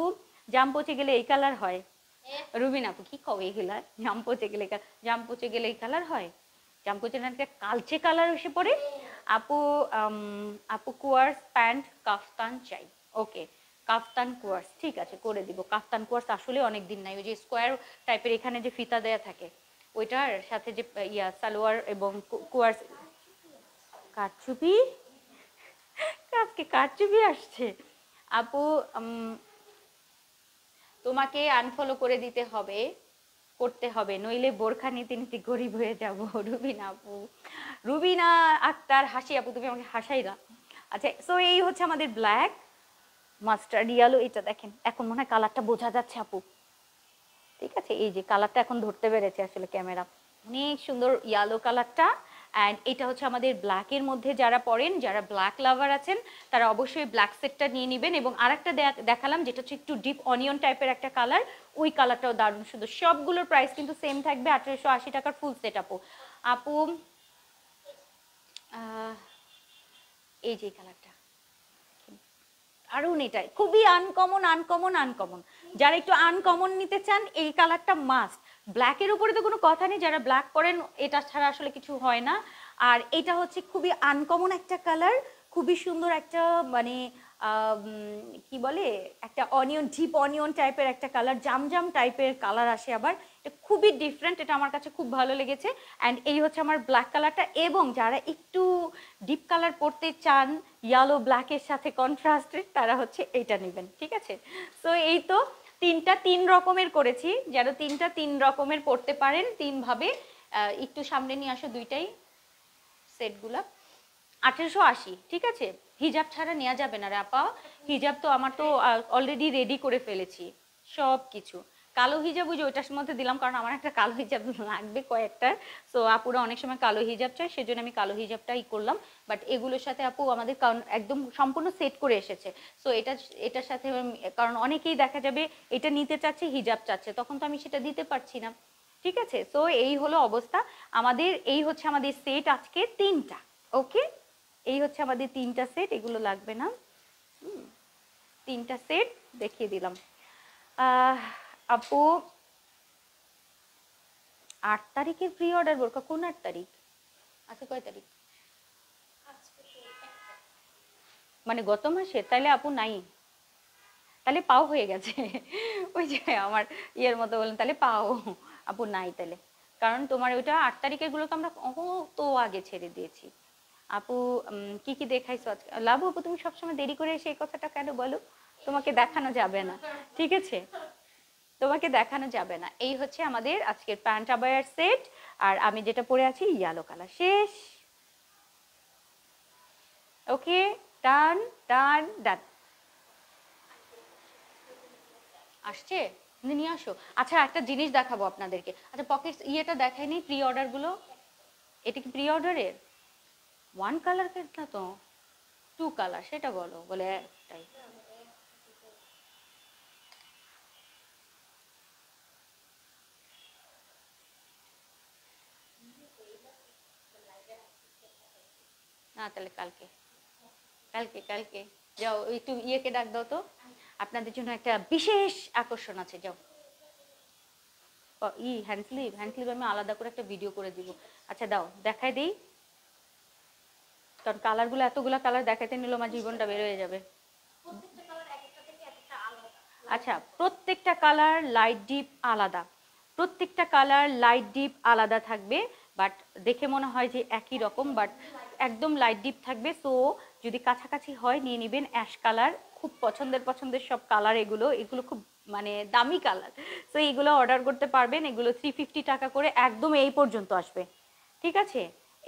জাম পচে গেলে এই কালার হয় রুবিন আপু কি কবে এগুলা জাম পচে গেলে জাম পচে গেলে এই কালার হয় জাম পচে না কালচে কালার এসে পড়ে আপু আপু কুয়ার্স প্যান্ট কাফতান চাই ওকে কাফতান কোয়ার্স ঠিক আছে করে দিব কাফতান কোয়ার্স আসলে অনেক দিন নাই ওই যে স্কোয়ার টাইপের এখানে যে ফিতা দেয়া থাকে ওইটার সাথে যে ইয়া সালোয়ার এবং কোয়ার্স কাঠচুপি আজকে কাঠচুপি আসছে আপু তোমাকে আনফলো করে দিতে হবে করতে হবে নইলে বোরখা নিতে নিতে গরিব হয়ে যাব <laughs> রুবিনা আপু রুবিনা আক্তার হাসি আপু তুমি আমাকে হাসাই না আচ্ছা সো এই হচ্ছে আমাদের ব্ল্যাক মাস্টার ইয়ালো এটা দেখেন এখন মনে হয় কালারটা বোঝা যাচ্ছে আপু ঠিক আছে এই যে কালারটা এখন ধরতে পেরেছে আসলে ক্যামেরা অনেক সুন্দর ইয়ালো কালারটা অ্যান্ড এটা হচ্ছে আমাদের ব্ল্যাকের মধ্যে যারা পরেন যারা ব্ল্যাক লাভার আছেন তারা অবশ্যই ব্ল্যাক সেটটা নিয়ে নেবেন এবং আরেকটা দেখালাম যেটা হচ্ছে একটু ডিপ অনিয়ন টাইপের একটা কালার ওই কালারটাও দারুণ শুধু সবগুলোর প্রাইস কিন্তু সেম থাকবে আঠেরোশো আশি টাকার ফুল সেট আপু আপু এই যে কালারটা দারুণ এটাই খুবই আনকমন আনকমন আনকমন যারা একটু আনকমন নিতে চান এই কালারটা মাস্ট ব্ল্যাকের উপরে তো কোনো কথা নেই যারা ব্ল্যাক করেন এটা ছাড়া আসলে কিছু হয় না আর এটা হচ্ছে খুবই আনকমন একটা কালার খুবই সুন্দর একটা মানে কি বলে একটা অনিয়ন ডিপ অনিয়ন টাইপের একটা কালার জামজাম টাইপের কালার আসে আবার এটা খুবই ডিফারেন্ট এটা আমার কাছে খুব ভালো লেগেছে অ্যান্ড এই হচ্ছে আমার ব্ল্যাক কালারটা এবং যারা একটু ডিপ কালার পরতে চান ইয়ালো ব্ল্যাকের সাথে কন্ট্রাস্টের তারা হচ্ছে এইটা নেবেন ঠিক আছে সো এই তো তিনটা তিন রকমের করেছি যারা তিনটা তিন রকমের পড়তে পারেন তিনভাবে একটু সামনে নিয়ে আসো দুইটাই সেটগুলা আঠেরোশো আশি ঠিক আছে হিজাব ছাড়া নেওয়া যাবে না রে আপা হিজাব তো আমার তো অলরেডি রেডি করে ফেলেছি সব কিছু কালো হিজাব ওই যে ওইটার মধ্যে দিলাম কারণ আমার একটা কালো হিজাব লাগবে কয়েকটা সো আপুরা অনেক সময় কালো হিজাব চায় সেজন্য আমি কালো হিজাবটাই করলাম বাট এগুলোর সাথে আপু আমাদের একদম সম্পূর্ণ সেট করে এসেছে সো এটা এটার সাথে কারণ অনেকেই দেখা যাবে এটা নিতে চাচ্ছে হিজাব চাচ্ছে তখন তো আমি সেটা দিতে পারছি না ঠিক আছে সো এই হলো অবস্থা আমাদের এই হচ্ছে আমাদের সেট আজকে তিনটা ওকে এই হচ্ছে আমাদের তিনটা সেট এগুলো লাগবে না তিনটা সেট দেখিয়ে দিলাম আহ আপু আট তারিখের প্রি অর্ডার বোরকা কোন আট তারিখ আজকে আচ্ছা, কয় তারিখ মানে গত মাসে তাহলে আপু নাই তাহলে পাও হয়ে গেছে ওই যে আমার ইয়ের মতো বললেন তাহলে পাও আপু নাই তাহলে কারণ তোমার ওইটা আট তারিখের গুলোকে আমরা কত আগে ছেড়ে দিয়েছি আপু কি কি দেখাইছো আজকে লাভ আপু তুমি সবসময় দেরি করে এসে এই কথাটা কেন বলো তোমাকে দেখানো যাবে না ঠিক আছে তোমাকে দেখানো যাবে না এই হচ্ছে আমাদের আজকের প্যান্ট আবায়ার সেট আর আমি যেটা পরে আছি ইয়ালো কালার শেষ ওকে টান টান ডান আসছে নিয়ে আসো আচ্ছা একটা জিনিস দেখাবো আপনাদেরকে আচ্ছা পকেটস ইয়েটা দেখায়নি প্রি অর্ডার গুলো এটা কি প্রি অর্ডারের ওয়ান কালার না তো টু কালার সেটা বলো বলে একটাই হ্যাঁ, না তাহলে কালকে কালকে কালকে যাও একটু ইয়েকে ডাক দাও তো আপনাদের জন্য একটা বিশেষ আকর্ষণ আছে যাও ই হ্যান্ডস্লিপ হ্যান্ডস্লিপ আমি আলাদা করে একটা ভিডিও করে দিব আচ্ছা দাও দেখাই দিই কারণ কালারগুলো এতগুলো কালার দেখাতে নিল আমার জীবনটা বের হয়ে যাবে আচ্ছা প্রত্যেকটা কালার লাইট ডিপ আলাদা প্রত্যেকটা কালার লাইট ডিপ আলাদা থাকবে বাট দেখে মনে হয় যে একই রকম বাট একদম লাইট ডিপ থাকবে সো যদি কাছাকাছি হয় নিয়ে নেবেন অ্যাশ কালার খুব পছন্দের পছন্দের সব কালার এগুলো এগুলো খুব মানে দামি কালার সো এইগুলো অর্ডার করতে পারবেন এগুলো থ্রি ফিফটি টাকা করে একদম এই পর্যন্ত আসবে ঠিক আছে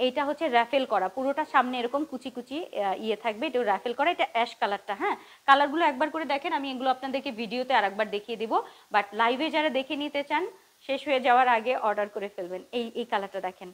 এইটা হচ্ছে র্যাফেল করা পুরোটা সামনে এরকম কুচি কুচি ইয়ে থাকবে এটা র্যাফেল করা এটা অ্যাশ কালারটা হ্যাঁ কালারগুলো একবার করে দেখেন আমি এগুলো আপনাদেরকে ভিডিওতে আর একবার দেখিয়ে দিব বাট লাইভে যারা দেখে নিতে চান শেষ হয়ে যাওয়ার আগে অর্ডার করে ফেলবেন এই এই কালারটা দেখেন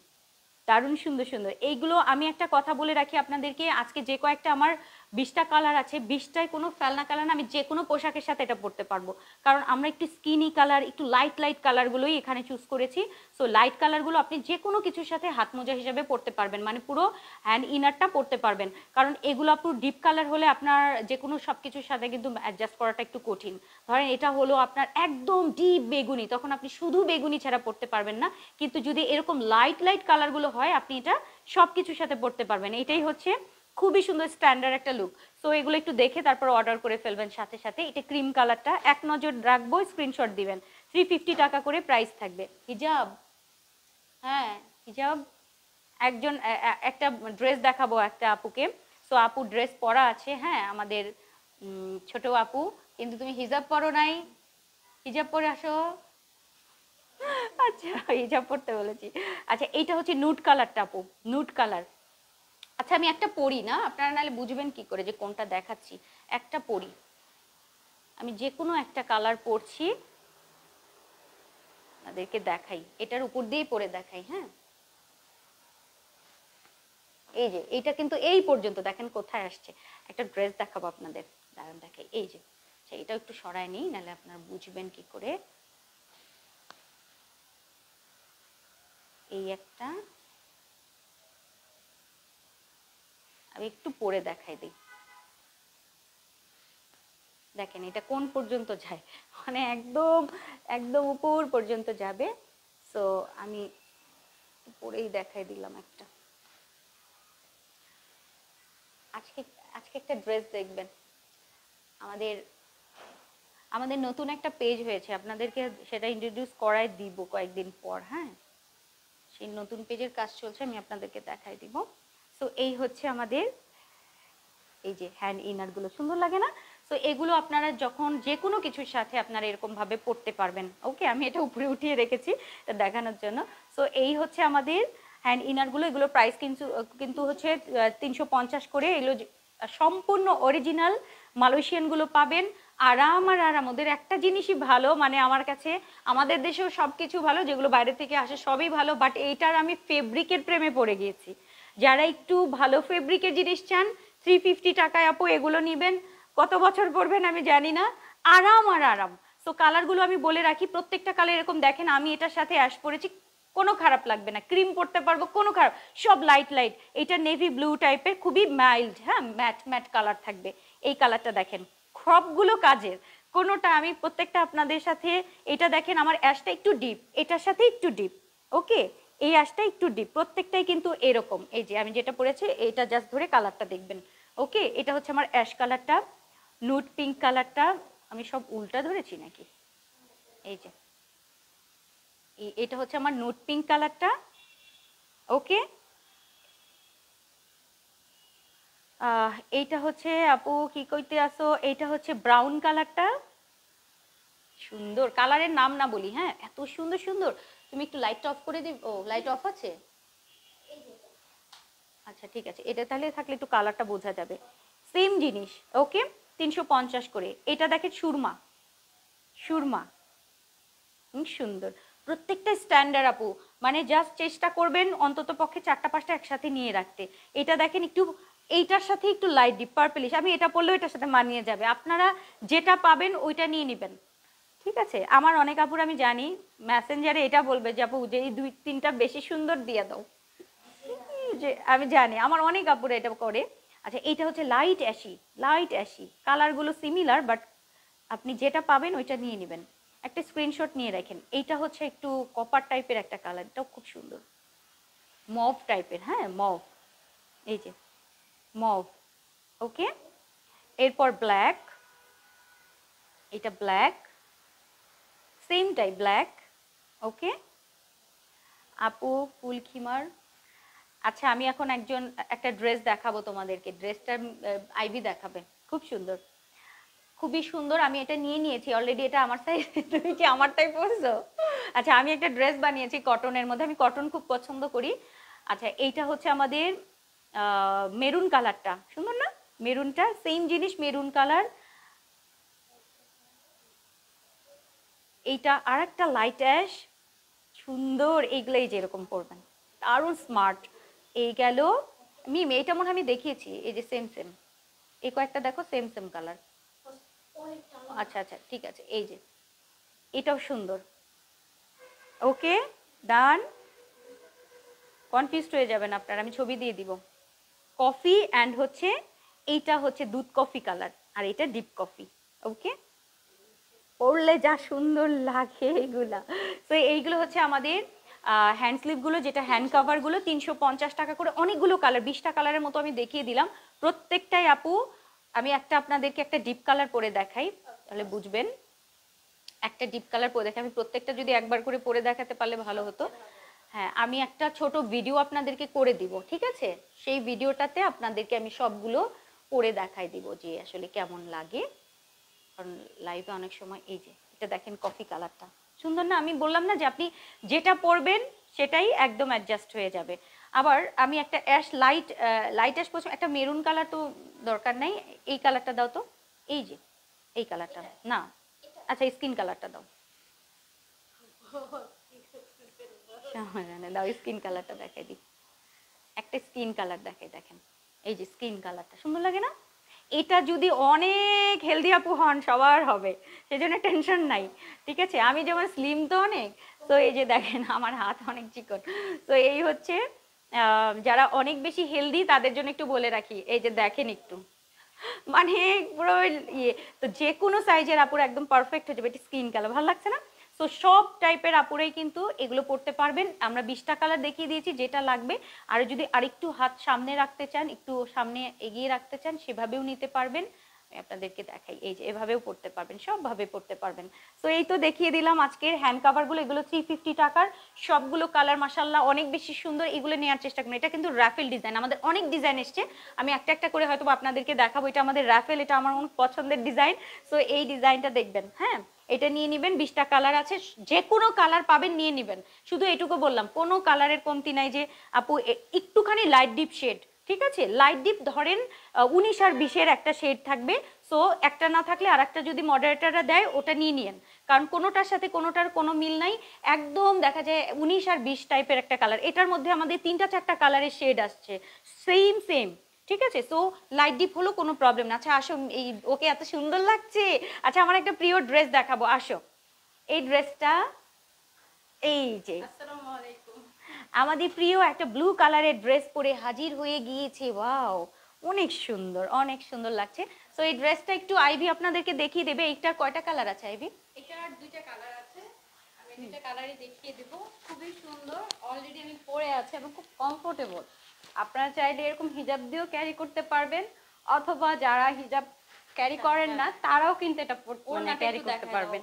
দারুণ সুন্দর সুন্দর এইগুলো আমি একটা কথা বলে রাখি আপনাদেরকে আজকে যে কয়েকটা আমার বিশটা কালার আছে বিশটায় কোনো ফেলনা কালার না আমি যে কোনো পোশাকের সাথে এটা পরতে পারবো কারণ আমরা একটু স্কিনি কালার একটু লাইট লাইট কালারগুলোই এখানে চুজ করেছি সো লাইট কালারগুলো আপনি যে কোনো কিছুর সাথে হাত মোজা হিসাবে পরতে পারবেন মানে পুরো হ্যান্ড ইনারটা পরতে পারবেন কারণ এগুলো পুরো ডিপ কালার হলে আপনার যে কোনো সব কিছুর সাথে কিন্তু অ্যাডজাস্ট করাটা একটু কঠিন ধরেন এটা হলো আপনার একদম ডিপ বেগুনি তখন আপনি শুধু বেগুনি ছাড়া পরতে পারবেন না কিন্তু যদি এরকম লাইট লাইট কালারগুলো হয় আপনি এটা সব কিছুর সাথে পরতে পারবেন এটাই হচ্ছে খুবই সুন্দর স্ট্যান্ডার্ড একটা লুক সো এগুলো একটু দেখে তারপর অর্ডার করে ফেলবেন সাথে সাথে এটা ক্রিম কালারটা এক নজর রাখবো স্ক্রিনশট দিবেন থ্রি ফিফটি টাকা করে প্রাইস থাকবে হিজাব হ্যাঁ হিজাব একজন একটা ড্রেস দেখাবো একটা আপুকে সো আপু ড্রেস পরা আছে হ্যাঁ আমাদের ছোট আপু কিন্তু তুমি হিজাব পরো নাই হিজাব পরে আসো আচ্ছা হিজাব পড়তে বলেছি আচ্ছা এইটা হচ্ছে নুট কালারটা আপু নুট কালার আচ্ছা আমি একটা পড়ি না আপনারা নাহলে বুঝবেন কি করে যে কোনটা দেখাচ্ছি একটা পড়ি আমি যে কোনো একটা কালার পড়ছি আপনাদেরকে দেখাই এটার উপর দিয়েই পরে দেখাই হ্যাঁ এই যে এইটা কিন্তু এই পর্যন্ত দেখেন কোথায় আসছে একটা ড্রেস দেখাবো আপনাদের দাঁড়ান দেখাই এই যে আচ্ছা এটাও একটু সরায় নিই নাহলে আপনার বুঝবেন কি করে এই একটা আমি একটু পরে দেখাই দিই দেখেন এটা কোন পর্যন্ত যায় মানে একদম একদম উপর পর্যন্ত যাবে সো আমি পরেই দেখাই দিলাম একটা আজকে আজকে একটা ড্রেস দেখবেন আমাদের আমাদের নতুন একটা পেজ হয়েছে আপনাদেরকে সেটা ইন্ট্রোডিউস করাই দিব কয়েকদিন পর হ্যাঁ সেই নতুন পেজের কাজ চলছে আমি আপনাদেরকে দেখাই দিব সো এই হচ্ছে আমাদের এই যে হ্যান্ড ইনারগুলো সুন্দর লাগে না সো এগুলো আপনারা যখন যে কোনো কিছুর সাথে আপনারা এরকমভাবে পড়তে পারবেন ওকে আমি এটা উপরে উঠিয়ে রেখেছি দেখানোর জন্য সো এই হচ্ছে আমাদের হ্যান্ড ইনারগুলো এগুলো প্রাইস কিন্তু কিন্তু হচ্ছে তিনশো করে এগুলো সম্পূর্ণ অরিজিনাল মালয়েশিয়ানগুলো পাবেন আরাম আর আরাম ওদের একটা জিনিসই ভালো মানে আমার কাছে আমাদের দেশেও সব কিছু ভালো যেগুলো বাইরে থেকে আসে সবই ভালো বাট এইটার আমি ফেব্রিকের প্রেমে পড়ে গিয়েছি যারা একটু ভালো ফেব্রিকের জিনিস চান থ্রি ফিফটি টাকায় আপু এগুলো নেবেন কত বছর পড়বেন আমি জানি না আরাম আর আরাম সো কালারগুলো আমি বলে রাখি প্রত্যেকটা কালার এরকম দেখেন আমি এটার সাথে অ্যাশ পরেছি কোনো খারাপ লাগবে না ক্রিম পরতে পারবো কোনো খারাপ সব লাইট লাইট এটা নেভি ব্লু টাইপের খুবই মাইল্ড হ্যাঁ ম্যাট ম্যাট কালার থাকবে এই কালারটা দেখেন সবগুলো কাজের কোনোটা আমি প্রত্যেকটা আপনাদের সাথে এটা দেখেন আমার অ্যাশটা একটু ডিপ এটার সাথে একটু ডিপ ওকে এই আঁশটা একটু ডিপ প্রত্যেকটাই কিন্তু এরকম এই যে আমি যেটা পড়েছি এটা জাস্ট ধরে কালারটা দেখবেন ওকে এটা হচ্ছে আমার অ্যাশ কালারটা নুট পিঙ্ক কালারটা আমি সব উল্টা ধরেছি নাকি এই যে এটা হচ্ছে আমার নুট পিঙ্ক কালারটা ওকে এইটা হচ্ছে আপু কি কইতে আসো এইটা হচ্ছে ব্রাউন কালারটা সুন্দর কালারের নাম না বলি হ্যাঁ এত সুন্দর সুন্দর তুমি একটু লাইটটা অফ করে দিবে ও লাইট অফ আছে আচ্ছা ঠিক আছে এটা তাহলে থাকলে একটু কালারটা বোঝা যাবে সেম জিনিস ওকে তিনশো পঞ্চাশ করে এটা দেখে সুরমা সুরমা সুন্দর প্রত্যেকটা স্ট্যান্ডার্ড আপু মানে জাস্ট চেষ্টা করবেন অন্তত পক্ষে চারটা পাঁচটা একসাথে নিয়ে রাখতে এটা দেখেন একটু এইটার সাথে একটু লাইট ডিপ পার্পেলিশ আমি এটা পড়লেও এটার সাথে মানিয়ে যাবে আপনারা যেটা পাবেন ওইটা নিয়ে নেবেন ঠিক আছে আমার অনেক আপুর আমি জানি ম্যাসেঞ্জারে এটা বলবে যে আপু যে দুই তিনটা বেশি সুন্দর দিয়ে দাও যে আমি জানি আমার অনেক আপুর এটা করে আচ্ছা এটা হচ্ছে লাইট অ্যাসি লাইট অ্যাসি কালারগুলো সিমিলার বাট আপনি যেটা পাবেন ওইটা নিয়ে নেবেন একটা স্ক্রিনশট নিয়ে রাখেন এইটা হচ্ছে একটু কপার টাইপের একটা কালার এটাও খুব সুন্দর মভ টাইপের হ্যাঁ মভ এই যে মভ ওকে এরপর ব্ল্যাক এটা ব্ল্যাক সেমটাই ব্ল্যাক ওকে আপু ফুল খিমার আচ্ছা আমি এখন একজন একটা ড্রেস দেখাবো তোমাদেরকে ড্রেসটা আইভি দেখাবে খুব সুন্দর খুবই সুন্দর আমি এটা নিয়ে নিয়েছি অলরেডি এটা আমার সাইজ <laughs> তুমি কি আমারটাই পরছো আচ্ছা আমি একটা ড্রেস বানিয়েছি কটনের মধ্যে আমি কটন খুব পছন্দ করি আচ্ছা এইটা হচ্ছে আমাদের মেরুন কালারটা সুন্দর না মেরুনটা সেম জিনিস মেরুন কালার এইটা আর একটা লাইট অ্যাশ সুন্দর এইগুলোই যেরকম পরবেন দারুণ স্মার্ট এই গেল মিম এইটা মনে আমি দেখিয়েছি এই যে সেম সেম এই কয়েকটা দেখো সেম সেম কালার আচ্ছা আচ্ছা ঠিক আছে এই যে এটাও সুন্দর ওকে ডান কনফিউজড হয়ে যাবেন আপনার আমি ছবি দিয়ে দিব কফি অ্যান্ড হচ্ছে এইটা হচ্ছে দুধ কফি কালার আর এটা ডিপ কফি ওকে পরলে যা সুন্দর লাগে এইগুলা তো এইগুলো হচ্ছে আমাদের হ্যান্ড স্লিপগুলো যেটা হ্যান্ড কাভারগুলো তিনশো পঞ্চাশ টাকা করে অনেকগুলো কালার বিশটা কালারের মতো আমি দেখিয়ে দিলাম প্রত্যেকটাই আপু আমি একটা আপনাদেরকে একটা ডিপ কালার পরে দেখাই তাহলে বুঝবেন একটা ডিপ কালার পরে দেখাই আমি প্রত্যেকটা যদি একবার করে পরে দেখাতে পারলে ভালো হতো হ্যাঁ আমি একটা ছোট ভিডিও আপনাদেরকে করে দিব ঠিক আছে সেই ভিডিওটাতে আপনাদেরকে আমি সবগুলো পরে দেখাই দিব যে আসলে কেমন লাগে কারণ লাইভে অনেক সময় এই যে এটা দেখেন কফি কালারটা সুন্দর না আমি বললাম না যে আপনি যেটা পরবেন সেটাই একদম অ্যাডজাস্ট হয়ে যাবে আবার আমি একটা অ্যাশ লাইট লাইট অ্যাশ পছন্দ একটা মেরুন কালার তো দরকার নাই এই কালারটা দাও তো এই যে এই কালারটা না আচ্ছা স্কিন কালারটা দাও দাও স্কিন কালারটা দেখাই দিই একটা স্কিন কালার দেখাই দেখেন এই যে স্কিন কালারটা সুন্দর লাগে না এটা যদি অনেক হেলদি আপু হন সবার হবে সেই জন্য টেনশন নাই ঠিক আছে আমি যেমন স্লিম তো অনেক তো এই যে দেখেন আমার হাত অনেক চিকন তো এই হচ্ছে যারা অনেক বেশি হেলদি তাদের জন্য একটু বলে রাখি এই যে দেখেন একটু মানে পুরো ইয়ে তো যে কোনো সাইজের আপুর একদম পারফেক্ট হয়ে যাবে এটি স্কিন কালার ভালো লাগছে না সো সব টাইপের আপুরাই কিন্তু এগুলো পড়তে পারবেন আমরা বিশটা কালার দেখিয়ে দিয়েছি যেটা লাগবে আর যদি আরেকটু হাত সামনে রাখতে চান একটু সামনে এগিয়ে রাখতে চান সেভাবেও নিতে পারবেন আমি আপনাদেরকে দেখাই এই যে এভাবেও পড়তে পারবেন সবভাবে পড়তে পারবেন তো এই তো দেখিয়ে দিলাম আজকের হ্যান্ড কাভারগুলো এগুলো থ্রি ফিফটি টাকার সবগুলো কালার মাসাল্লাহ অনেক বেশি সুন্দর এগুলো নেওয়ার চেষ্টা করুন এটা কিন্তু র্যাফেল ডিজাইন আমাদের অনেক ডিজাইন এসছে আমি একটা একটা করে হয়তো আপনাদেরকে দেখাবো এটা আমাদের র্যাফেল এটা আমার অনেক পছন্দের ডিজাইন সো এই ডিজাইনটা দেখবেন হ্যাঁ এটা নিয়ে নেবেন বিশটা কালার আছে যে কোনো কালার পাবেন নিয়ে নেবেন শুধু এটুকু বললাম কোনো কালারের কমতি নাই যে আপু একটুখানি লাইট ডিপ শেড ঠিক আছে লাইট ডিপ ধরেন উনিশ আর বিশের একটা শেড থাকবে সো একটা না থাকলে আর একটা যদি মডারেটাররা দেয় ওটা নিয়ে নিন কারণ কোনোটার সাথে কোনোটার কোনো মিল নাই একদম দেখা যায় উনিশ আর বিশ টাইপের একটা কালার এটার মধ্যে আমাদের তিনটা চারটা কালারের শেড আসছে সেম সেম ঠিক আছে সো লাইট ডিপ হলো কোনো প্রবলেম না আচ্ছা আসো এই ওকে এত সুন্দর লাগছে আচ্ছা আমার একটা প্রিয় ড্রেস দেখাবো আসো এই ড্রেসটা এই যে আমাদের প্রিয় একটা ব্লু কালারের ড্রেস পরে হাজির হয়ে গিয়েছে ওয়াও অনেক সুন্দর অনেক সুন্দর লাগছে সো এই ড্রেসটা একটু আইভি আপনাদেরকে দেখিয়ে দেবে এইটার কয়টা কালার আছে আইভি এটার দুইটা কালার আছে আমি দুইটা কালারই দেখিয়ে দেব খুবই সুন্দর অলরেডি আমি পরে আছে এবং খুব কমফোর্টেবল আপনারা চাইলে এরকম হিজাব দিয়েও ক্যারি করতে পারবেন অথবা যারা হিজাব ক্যারি করেন না হ্যাঁ। তারাও কিন্তু এটা মানে ক্যারি করতে পারবেন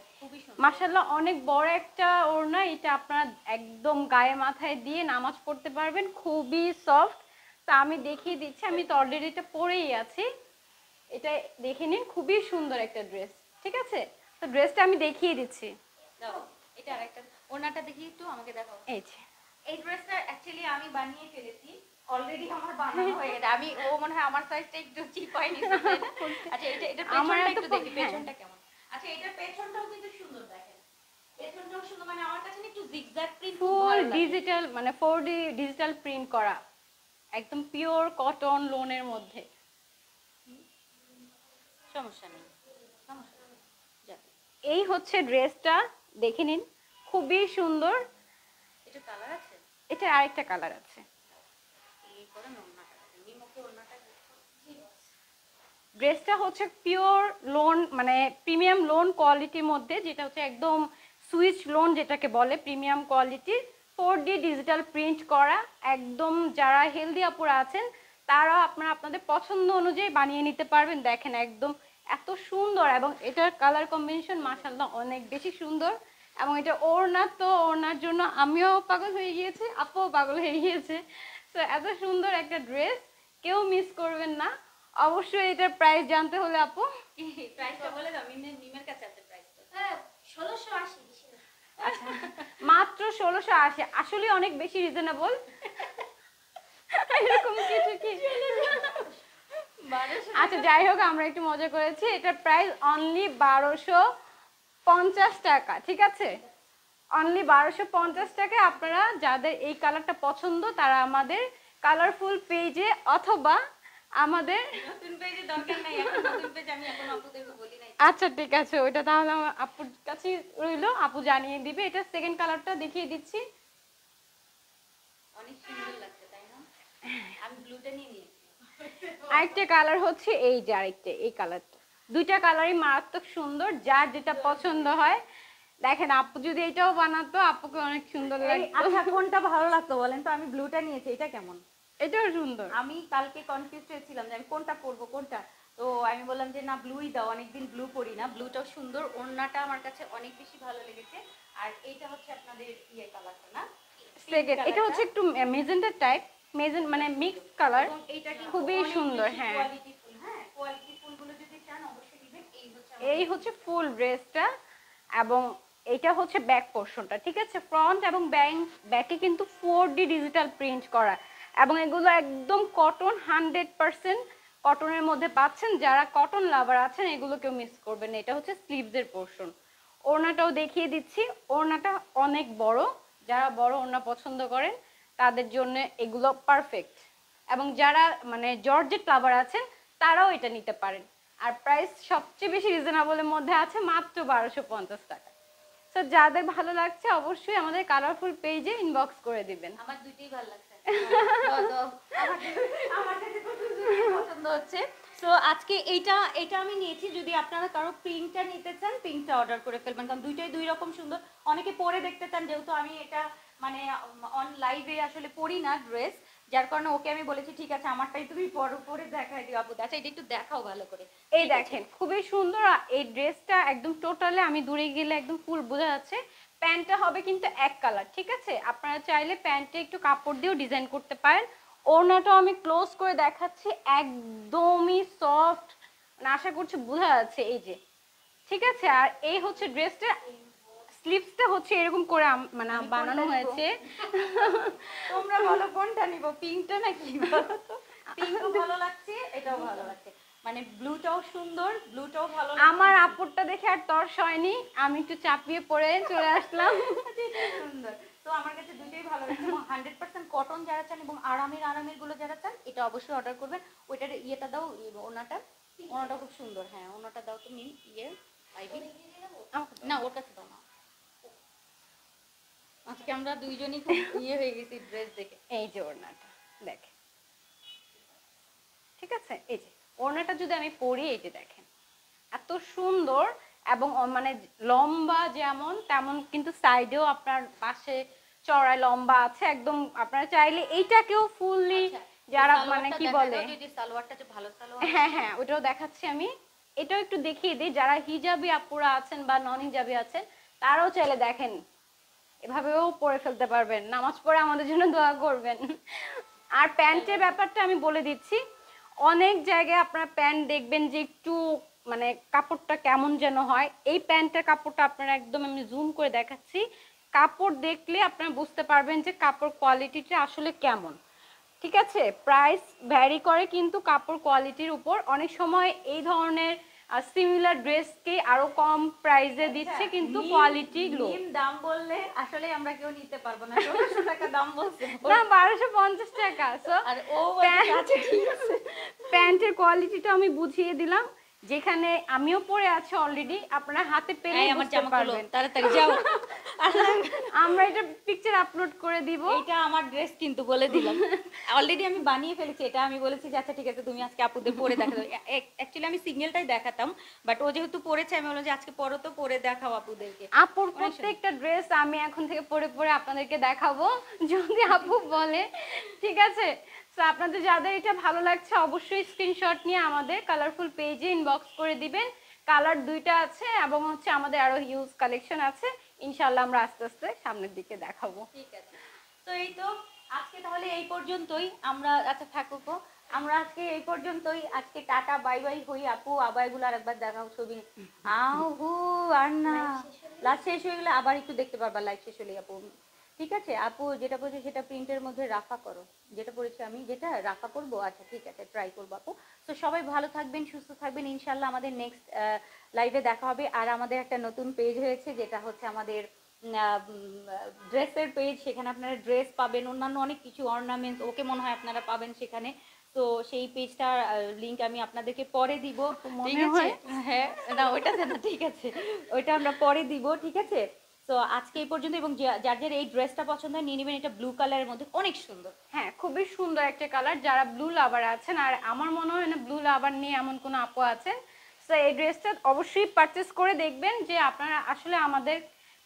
মার্শাল্লাহ অনেক বড় একটা ওড়না এটা আপনারা একদম গায়ে মাথায় দিয়ে নামাজ পড়তে পারবেন খুবই সফট তা আমি দেখিয়ে দিচ্ছি আমি তো অলরেডি এটা পরেই আছি এটা দেখে নিন খুবই সুন্দর একটা ড্রেস ঠিক আছে তো ড্রেসটা আমি দেখিয়ে দিচ্ছি এটা আরেকটা ওড়নাটা দেখি একটু আমাকে দেখাও এই যে এই ড্রেসটা অ্যাকচুয়ালি আমি বানিয়ে ফেলেছি অলরেডি আমার বানানো <laughs> হয়ে গেছে আমি ও মনে হয় আমার সাইজটা একটু চিপ হয়নি <laughs> আচ্ছা এটা এটা পেছনটা একটু দেখি হ্যাঁ। পেছনটা কেমন আচ্ছা এটা পেছনটাও কিন্তু সুন্দর পেছনটাও সুন্দর মানে আমার কাছে একটু জিগজ্যাগ প্রিন্ট ফুল ডিজিটাল মানে 4D ডিজিটাল প্রিন্ট করা একদম পিওর কটন লোনের মধ্যে সমস্যা নেই এই হচ্ছে ড্রেসটা দেখে নিন খুবই সুন্দর এটা কালার আছে এটা আরেকটা কালার আছে ড্রেসটা হচ্ছে পিওর লোন মানে প্রিমিয়াম লোন কোয়ালিটির মধ্যে যেটা হচ্ছে একদম সুইচ লোন যেটাকে বলে প্রিমিয়াম কোয়ালিটির ফোর ডি ডিজিটাল প্রিন্ট করা একদম যারা হেলদি আপুরা আছেন তারা আপনারা আপনাদের পছন্দ অনুযায়ী বানিয়ে নিতে পারবেন দেখেন একদম এত সুন্দর এবং এটার কালার কম্বিনেশন মাসাল্লাহ অনেক বেশি সুন্দর এবং এটা ওড়না তো ওড়নার জন্য আমিও পাগল হয়ে গিয়েছি আপুও পাগল হয়ে গিয়েছে তো এত সুন্দর একটা ড্রেস কেউ মিস করবেন না অবশ্যই এটার প্রাইস জানতে হলে আপু প্রাইসটা <laughs> বলে দাও মিমের মিমের কাছে আছে প্রাইসটা হ্যাঁ 1680 আচ্ছা মাত্র 1680 আসলে অনেক বেশি রিজনেবল <laughs> এরকম কিছু কি আচ্ছা যাই হোক আমরা একটু মজা করেছি এটার প্রাইস অনলি বারোশো পঞ্চাশ টাকা ঠিক আছে অনলি বারোশো পঞ্চাশ টাকায় আপনারা যাদের এই কালারটা পছন্দ তারা আমাদের কালারফুল পেজে অথবা আমাদের আচ্ছা ঠিক আছে ওইটা তাহলে আপুর কাছে রইলো আপু জানিয়ে দিবে এটা সেকেন্ড কালারটা দেখিয়ে দিচ্ছি আরেকটা কালার হচ্ছে এই যে আরেকটা এই কালারটা দুইটা কালারই মারাত্মক সুন্দর যার যেটা পছন্দ হয় দেখেন আপু যদি এটাও বানাতো আপুকে অনেক সুন্দর লাগে আচ্ছা কোনটা ভালো লাগতো বলেন তো আমি ব্লুটা নিয়েছি এটা কেমন এটাও সুন্দর আমি কালকে কনফিউজ হয়েছিলাম যে আমি কোনটা পরবো কোনটা তো আমি বললাম যে না ব্লুই দাও অনেকদিন ব্লু পরি না ব্লুটাও সুন্দর ওড়নাটা আমার কাছে অনেক বেশি ভালো লেগেছে আর এইটা হচ্ছে আপনাদের ইয়ে কালারটা না এটা হচ্ছে একটু টাইপ মানে কালার খুবই সুন্দর হ্যাঁ, হ্যাঁ? এই হচ্ছে ফুল ড্রেসটা এবং এটা হচ্ছে ব্যাক পোর্শনটা ঠিক আছে ফ্রন্ট এবং ব্যাং ব্যাকে কিন্তু ফোর ডি ডিজিটাল প্রিন্ট করা এবং এগুলো একদম কটন হান্ড্রেড পারসেন্ট কটনের মধ্যে পাচ্ছেন যারা কটন লাভার আছেন এগুলো কেউ মিস করবেন না এটা হচ্ছে স্লিভসের পোর্শন ওড়নাটাও দেখিয়ে দিচ্ছি ওড়নাটা অনেক বড় যারা বড় ওড়না পছন্দ করেন তাদের জন্য এগুলো পারফেক্ট এবং যারা মানে জর্জেট লাভার আছেন তারাও এটা নিতে পারেন আর প্রাইস সবচেয়ে বেশি রিজনেবলের মধ্যে আছে মাত্র বারোশো পঞ্চাশ টাকা তো যাদের ভালো লাগছে অবশ্যই আমাদের কালারফুল পেজে ইনবক্স করে দিবেন আমার দুইটাই ভালো লাগছে আজকে এইটা এটা আমি নিয়েছি যদি আপনারা কারো পিঙ্কটা নিতে চান পিঙ্কটা অর্ডার করে ফেলবেন কারণ দুইটাই দুই রকম সুন্দর অনেকে পরে দেখতে চান যেহেতু আমি এটা মানে অন লাইভে আসলে পরি না ড্রেস যার কারণে ওকে আমি বলেছি ঠিক আছে আমারটাই তুমি পর পরে দেখাই দিও আপু আচ্ছা এটা একটু দেখাও ভালো করে এই দেখেন খুবই সুন্দর এই ড্রেসটা একদম টোটালে আমি দূরে গেলে একদম ফুল বোঝা যাচ্ছে প্যান্টটা হবে কিন্তু এক কালার ঠিক আছে আপনারা চাইলে প্যান্টে একটু কাপড় দিয়েও ডিজাইন করতে পারেন ওড়নাটাও আমি ক্লোজ করে দেখাচ্ছি একদমই সফট মানে আশা করছি বোঝা যাচ্ছে এই যে ঠিক আছে আর এই হচ্ছে ড্রেসটা স্লিভসটা হচ্ছে এরকম করে মানে বানানো হয়েছে তোমরা বলো কোনটা নিব পিঙ্কটা নাকি <laughs> পিঙ্কও ভালো লাগছে এটাও ভালো লাগছে মানে ব্লুটাও সুন্দর ব্লুটাও ভালো আমার আপুরটা দেখে আর তর্স হয়নি আমি একটু চাপিয়ে পরে চলে আসলাম <laughs> আচ্ছা, সুন্দর তো আমার কাছে দুটোই ভালো লাগছে 100% কটন যারা চান এবং আরামের আরামের গুলো যারা চান এটা অবশ্যই অর্ডার করবেন ওইটার ইয়েটা দাও ওনাটা ওনাটা খুব সুন্দর হ্যাঁ ওনাটা দাও তুমি ইয়ে আইবি না ওর কাছে দাও না আজকে আমরা দুইজনই খুব ইয়ে হয়ে গেছি ড্রেস দেখে এই যে ওনাটা দেখ ঠিক আছে এই যে ওড়নাটা যদি আমি পরি এই যে দেখেন এত সুন্দর এবং মানে লম্বা যেমন তেমন কিন্তু সাইডেও আপনার পাশে চড়ায় লম্বা আছে একদম আপনারা চাইলে এইটাকেও ফুললি আচ্ছা, যারা মানে কি বলে হ্যাঁ, হ্যাঁ হ্যাঁ ওটাও দেখাচ্ছি আমি এটাও একটু দেখিয়ে দিই যারা হিজাবি আপুরা আছেন বা নন হিজাবি আছেন তারাও চাইলে দেখেন এভাবেও পরে ফেলতে পারবেন নামাজ পড়ে আমাদের জন্য দোয়া করবেন আর প্যান্টের হ্যাঁ। ব্যাপারটা আমি বলে দিচ্ছি অনেক জায়গায় আপনারা প্যান্ট দেখবেন যে একটু মানে কাপড়টা কেমন যেন হয় এই প্যান্টের কাপড়টা আপনারা একদম আমি জুম করে দেখাচ্ছি কাপড় দেখলে আপনারা বুঝতে পারবেন যে কাপড় কোয়ালিটিটা আসলে কেমন ঠিক আছে প্রাইস ভ্যারি করে কিন্তু কাপড় কোয়ালিটির উপর অনেক সময় এই ধরনের সিমিলার ড্রেস কে আরো কম প্রাইসে দিচ্ছে আচ্ছা, কিন্তু কোয়ালিটি লো দাম বললে আসলে আমরা কেউ নিতে পারবো না 1200 টাকা দাম বলছে না 1250 টাকা সো আর ও প্যান্টের আচ্ছা, কোয়ালিটিটা আমি বুঝিয়ে দিলাম যেখানে আমিও পরে আছি অলরেডি আপনারা হাতে পেলে আমার জামা তাড়াতাড়ি যাও আমরা এটা পিকচার আপলোড করে দিব এটা আমার ড্রেস কিন্তু বলে দিলাম অলরেডি আমি বানিয়ে ফেলেছি এটা আমি বলেছি যে আচ্ছা ঠিক আছে তুমি আজকে আপুদের পরে দেখা দাও অ্যাকচুয়ালি আমি সিগন্যালটাই দেখাতাম বাট ও যেহেতু পরেছে আমি বললাম যে আজকে পরো তো পরে দেখাও আপুদেরকে আপুর প্রত্যেকটা ড্রেস আমি এখন থেকে পরে পরে আপনাদেরকে দেখাবো যদি আপু বলে ঠিক আছে আপনাদের যাদের এটা ভালো লাগছে অবশ্যই স্ক্রিনশট নিয়ে আমাদের কালারফুল পেজে ইনবক্স করে দিবেন কালার দুইটা আছে এবং হচ্ছে আমাদের আরো হিউজ কালেকশন আছে ইনশাল্লাহ আমরা আস্তে আস্তে সামনের দিকে দেখাবো ঠিক আছে তো এই তো আজকে তাহলে এই পর্যন্তই আমরা আচ্ছা থাকুক আমরা আজকে এই পর্যন্তই আজকে টাটা বাই বাই হই আপু আবাইগুলো এগুলো আরেকবার দেখাও ছবি হু আর না লাইভ শেষ হয়ে গেলে আবার একটু দেখতে পারবা লাইভ শেষ হলে আপু ঠিক আছে আপু যেটা বলছে সেটা প্রিন্টের মধ্যে রাফা করো যেটা বলেছি আমি যেটা রাফা করবো আচ্ছা ঠিক আছে ট্রাই করবো আপু তো সবাই ভালো থাকবেন সুস্থ থাকবেন ইনশাল্লাহ আমাদের নেক্সট লাইভে দেখা হবে আর আমাদের একটা নতুন পেজ হয়েছে যেটা হচ্ছে আমাদের ড্রেসের পেজ সেখানে আপনারা ড্রেস পাবেন অন্যান্য অনেক কিছু অর্নামেন্টস ওকে মনে হয় আপনারা পাবেন সেখানে তো সেই পেজটার লিংক আমি আপনাদেরকে পরে দিব ঠিক আছে হ্যাঁ না ওইটা যেন ঠিক আছে ওইটা আমরা পরে দিব ঠিক আছে তো আজকে এই পর্যন্ত এবং যার যার এই ড্রেসটা পছন্দ হয় নিয়ে নেবেন এটা ব্লু কালারের মধ্যে অনেক সুন্দর হ্যাঁ খুবই সুন্দর একটা কালার যারা ব্লু লাভার আছেন আর আমার মনে হয় না ব্লু লাভার নিয়ে এমন কোনো আপু আছেন সো এই ড্রেসটা অবশ্যই পারচেস করে দেখবেন যে আপনারা আসলে আমাদের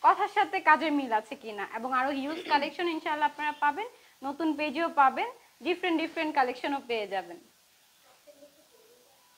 কথার সাথে কাজের মিল আছে কিনা এবং আরও ইউজ কালেকশন ইনশাল্লাহ আপনারা পাবেন নতুন পেজেও পাবেন ডিফারেন্ট ডিফারেন্ট কালেকশনও পেয়ে যাবেন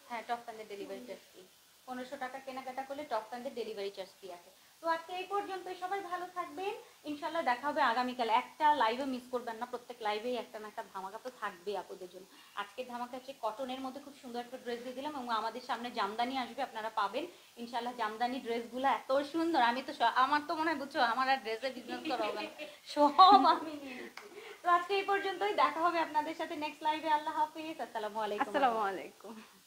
হ্যাঁ টপ ফ্যান্ডের ডেলিভারি চার্জ ফ্রি পনেরোশো টাকা কেনাকাটা করলে টপ ফ্যান্ডের ডেলিভারি চার্জ ফ্রি আছে তো আজকে এই পর্যন্তই সবাই ভালো থাকবেন ইনশাল্লাহ দেখা হবে আগামীকাল একটা লাইভে মিস করবেন না প্রত্যেক লাইভেই একটা না একটা ধামাকা তো থাকবে আপনাদের জন্য আজকের ধামাকা হচ্ছে কটনের মধ্যে খুব সুন্দর একটা ড্রেস দিয়ে দিলাম এবং আমাদের সামনে জামদানি আসবে আপনারা পাবেন ইনশাল্লাহ জামদানি ড্রেসগুলো এত সুন্দর আমি তো আমার তো মনে হয় বুঝছো আমার আর ড্রেসের বিজনেস করা হবে সব আমি তো আজকে এই পর্যন্তই দেখা হবে আপনাদের সাথে নেক্সট লাইভে আল্লাহ হাফিজ আসসালামু আলাইকুম আসসালামু আলাইকুম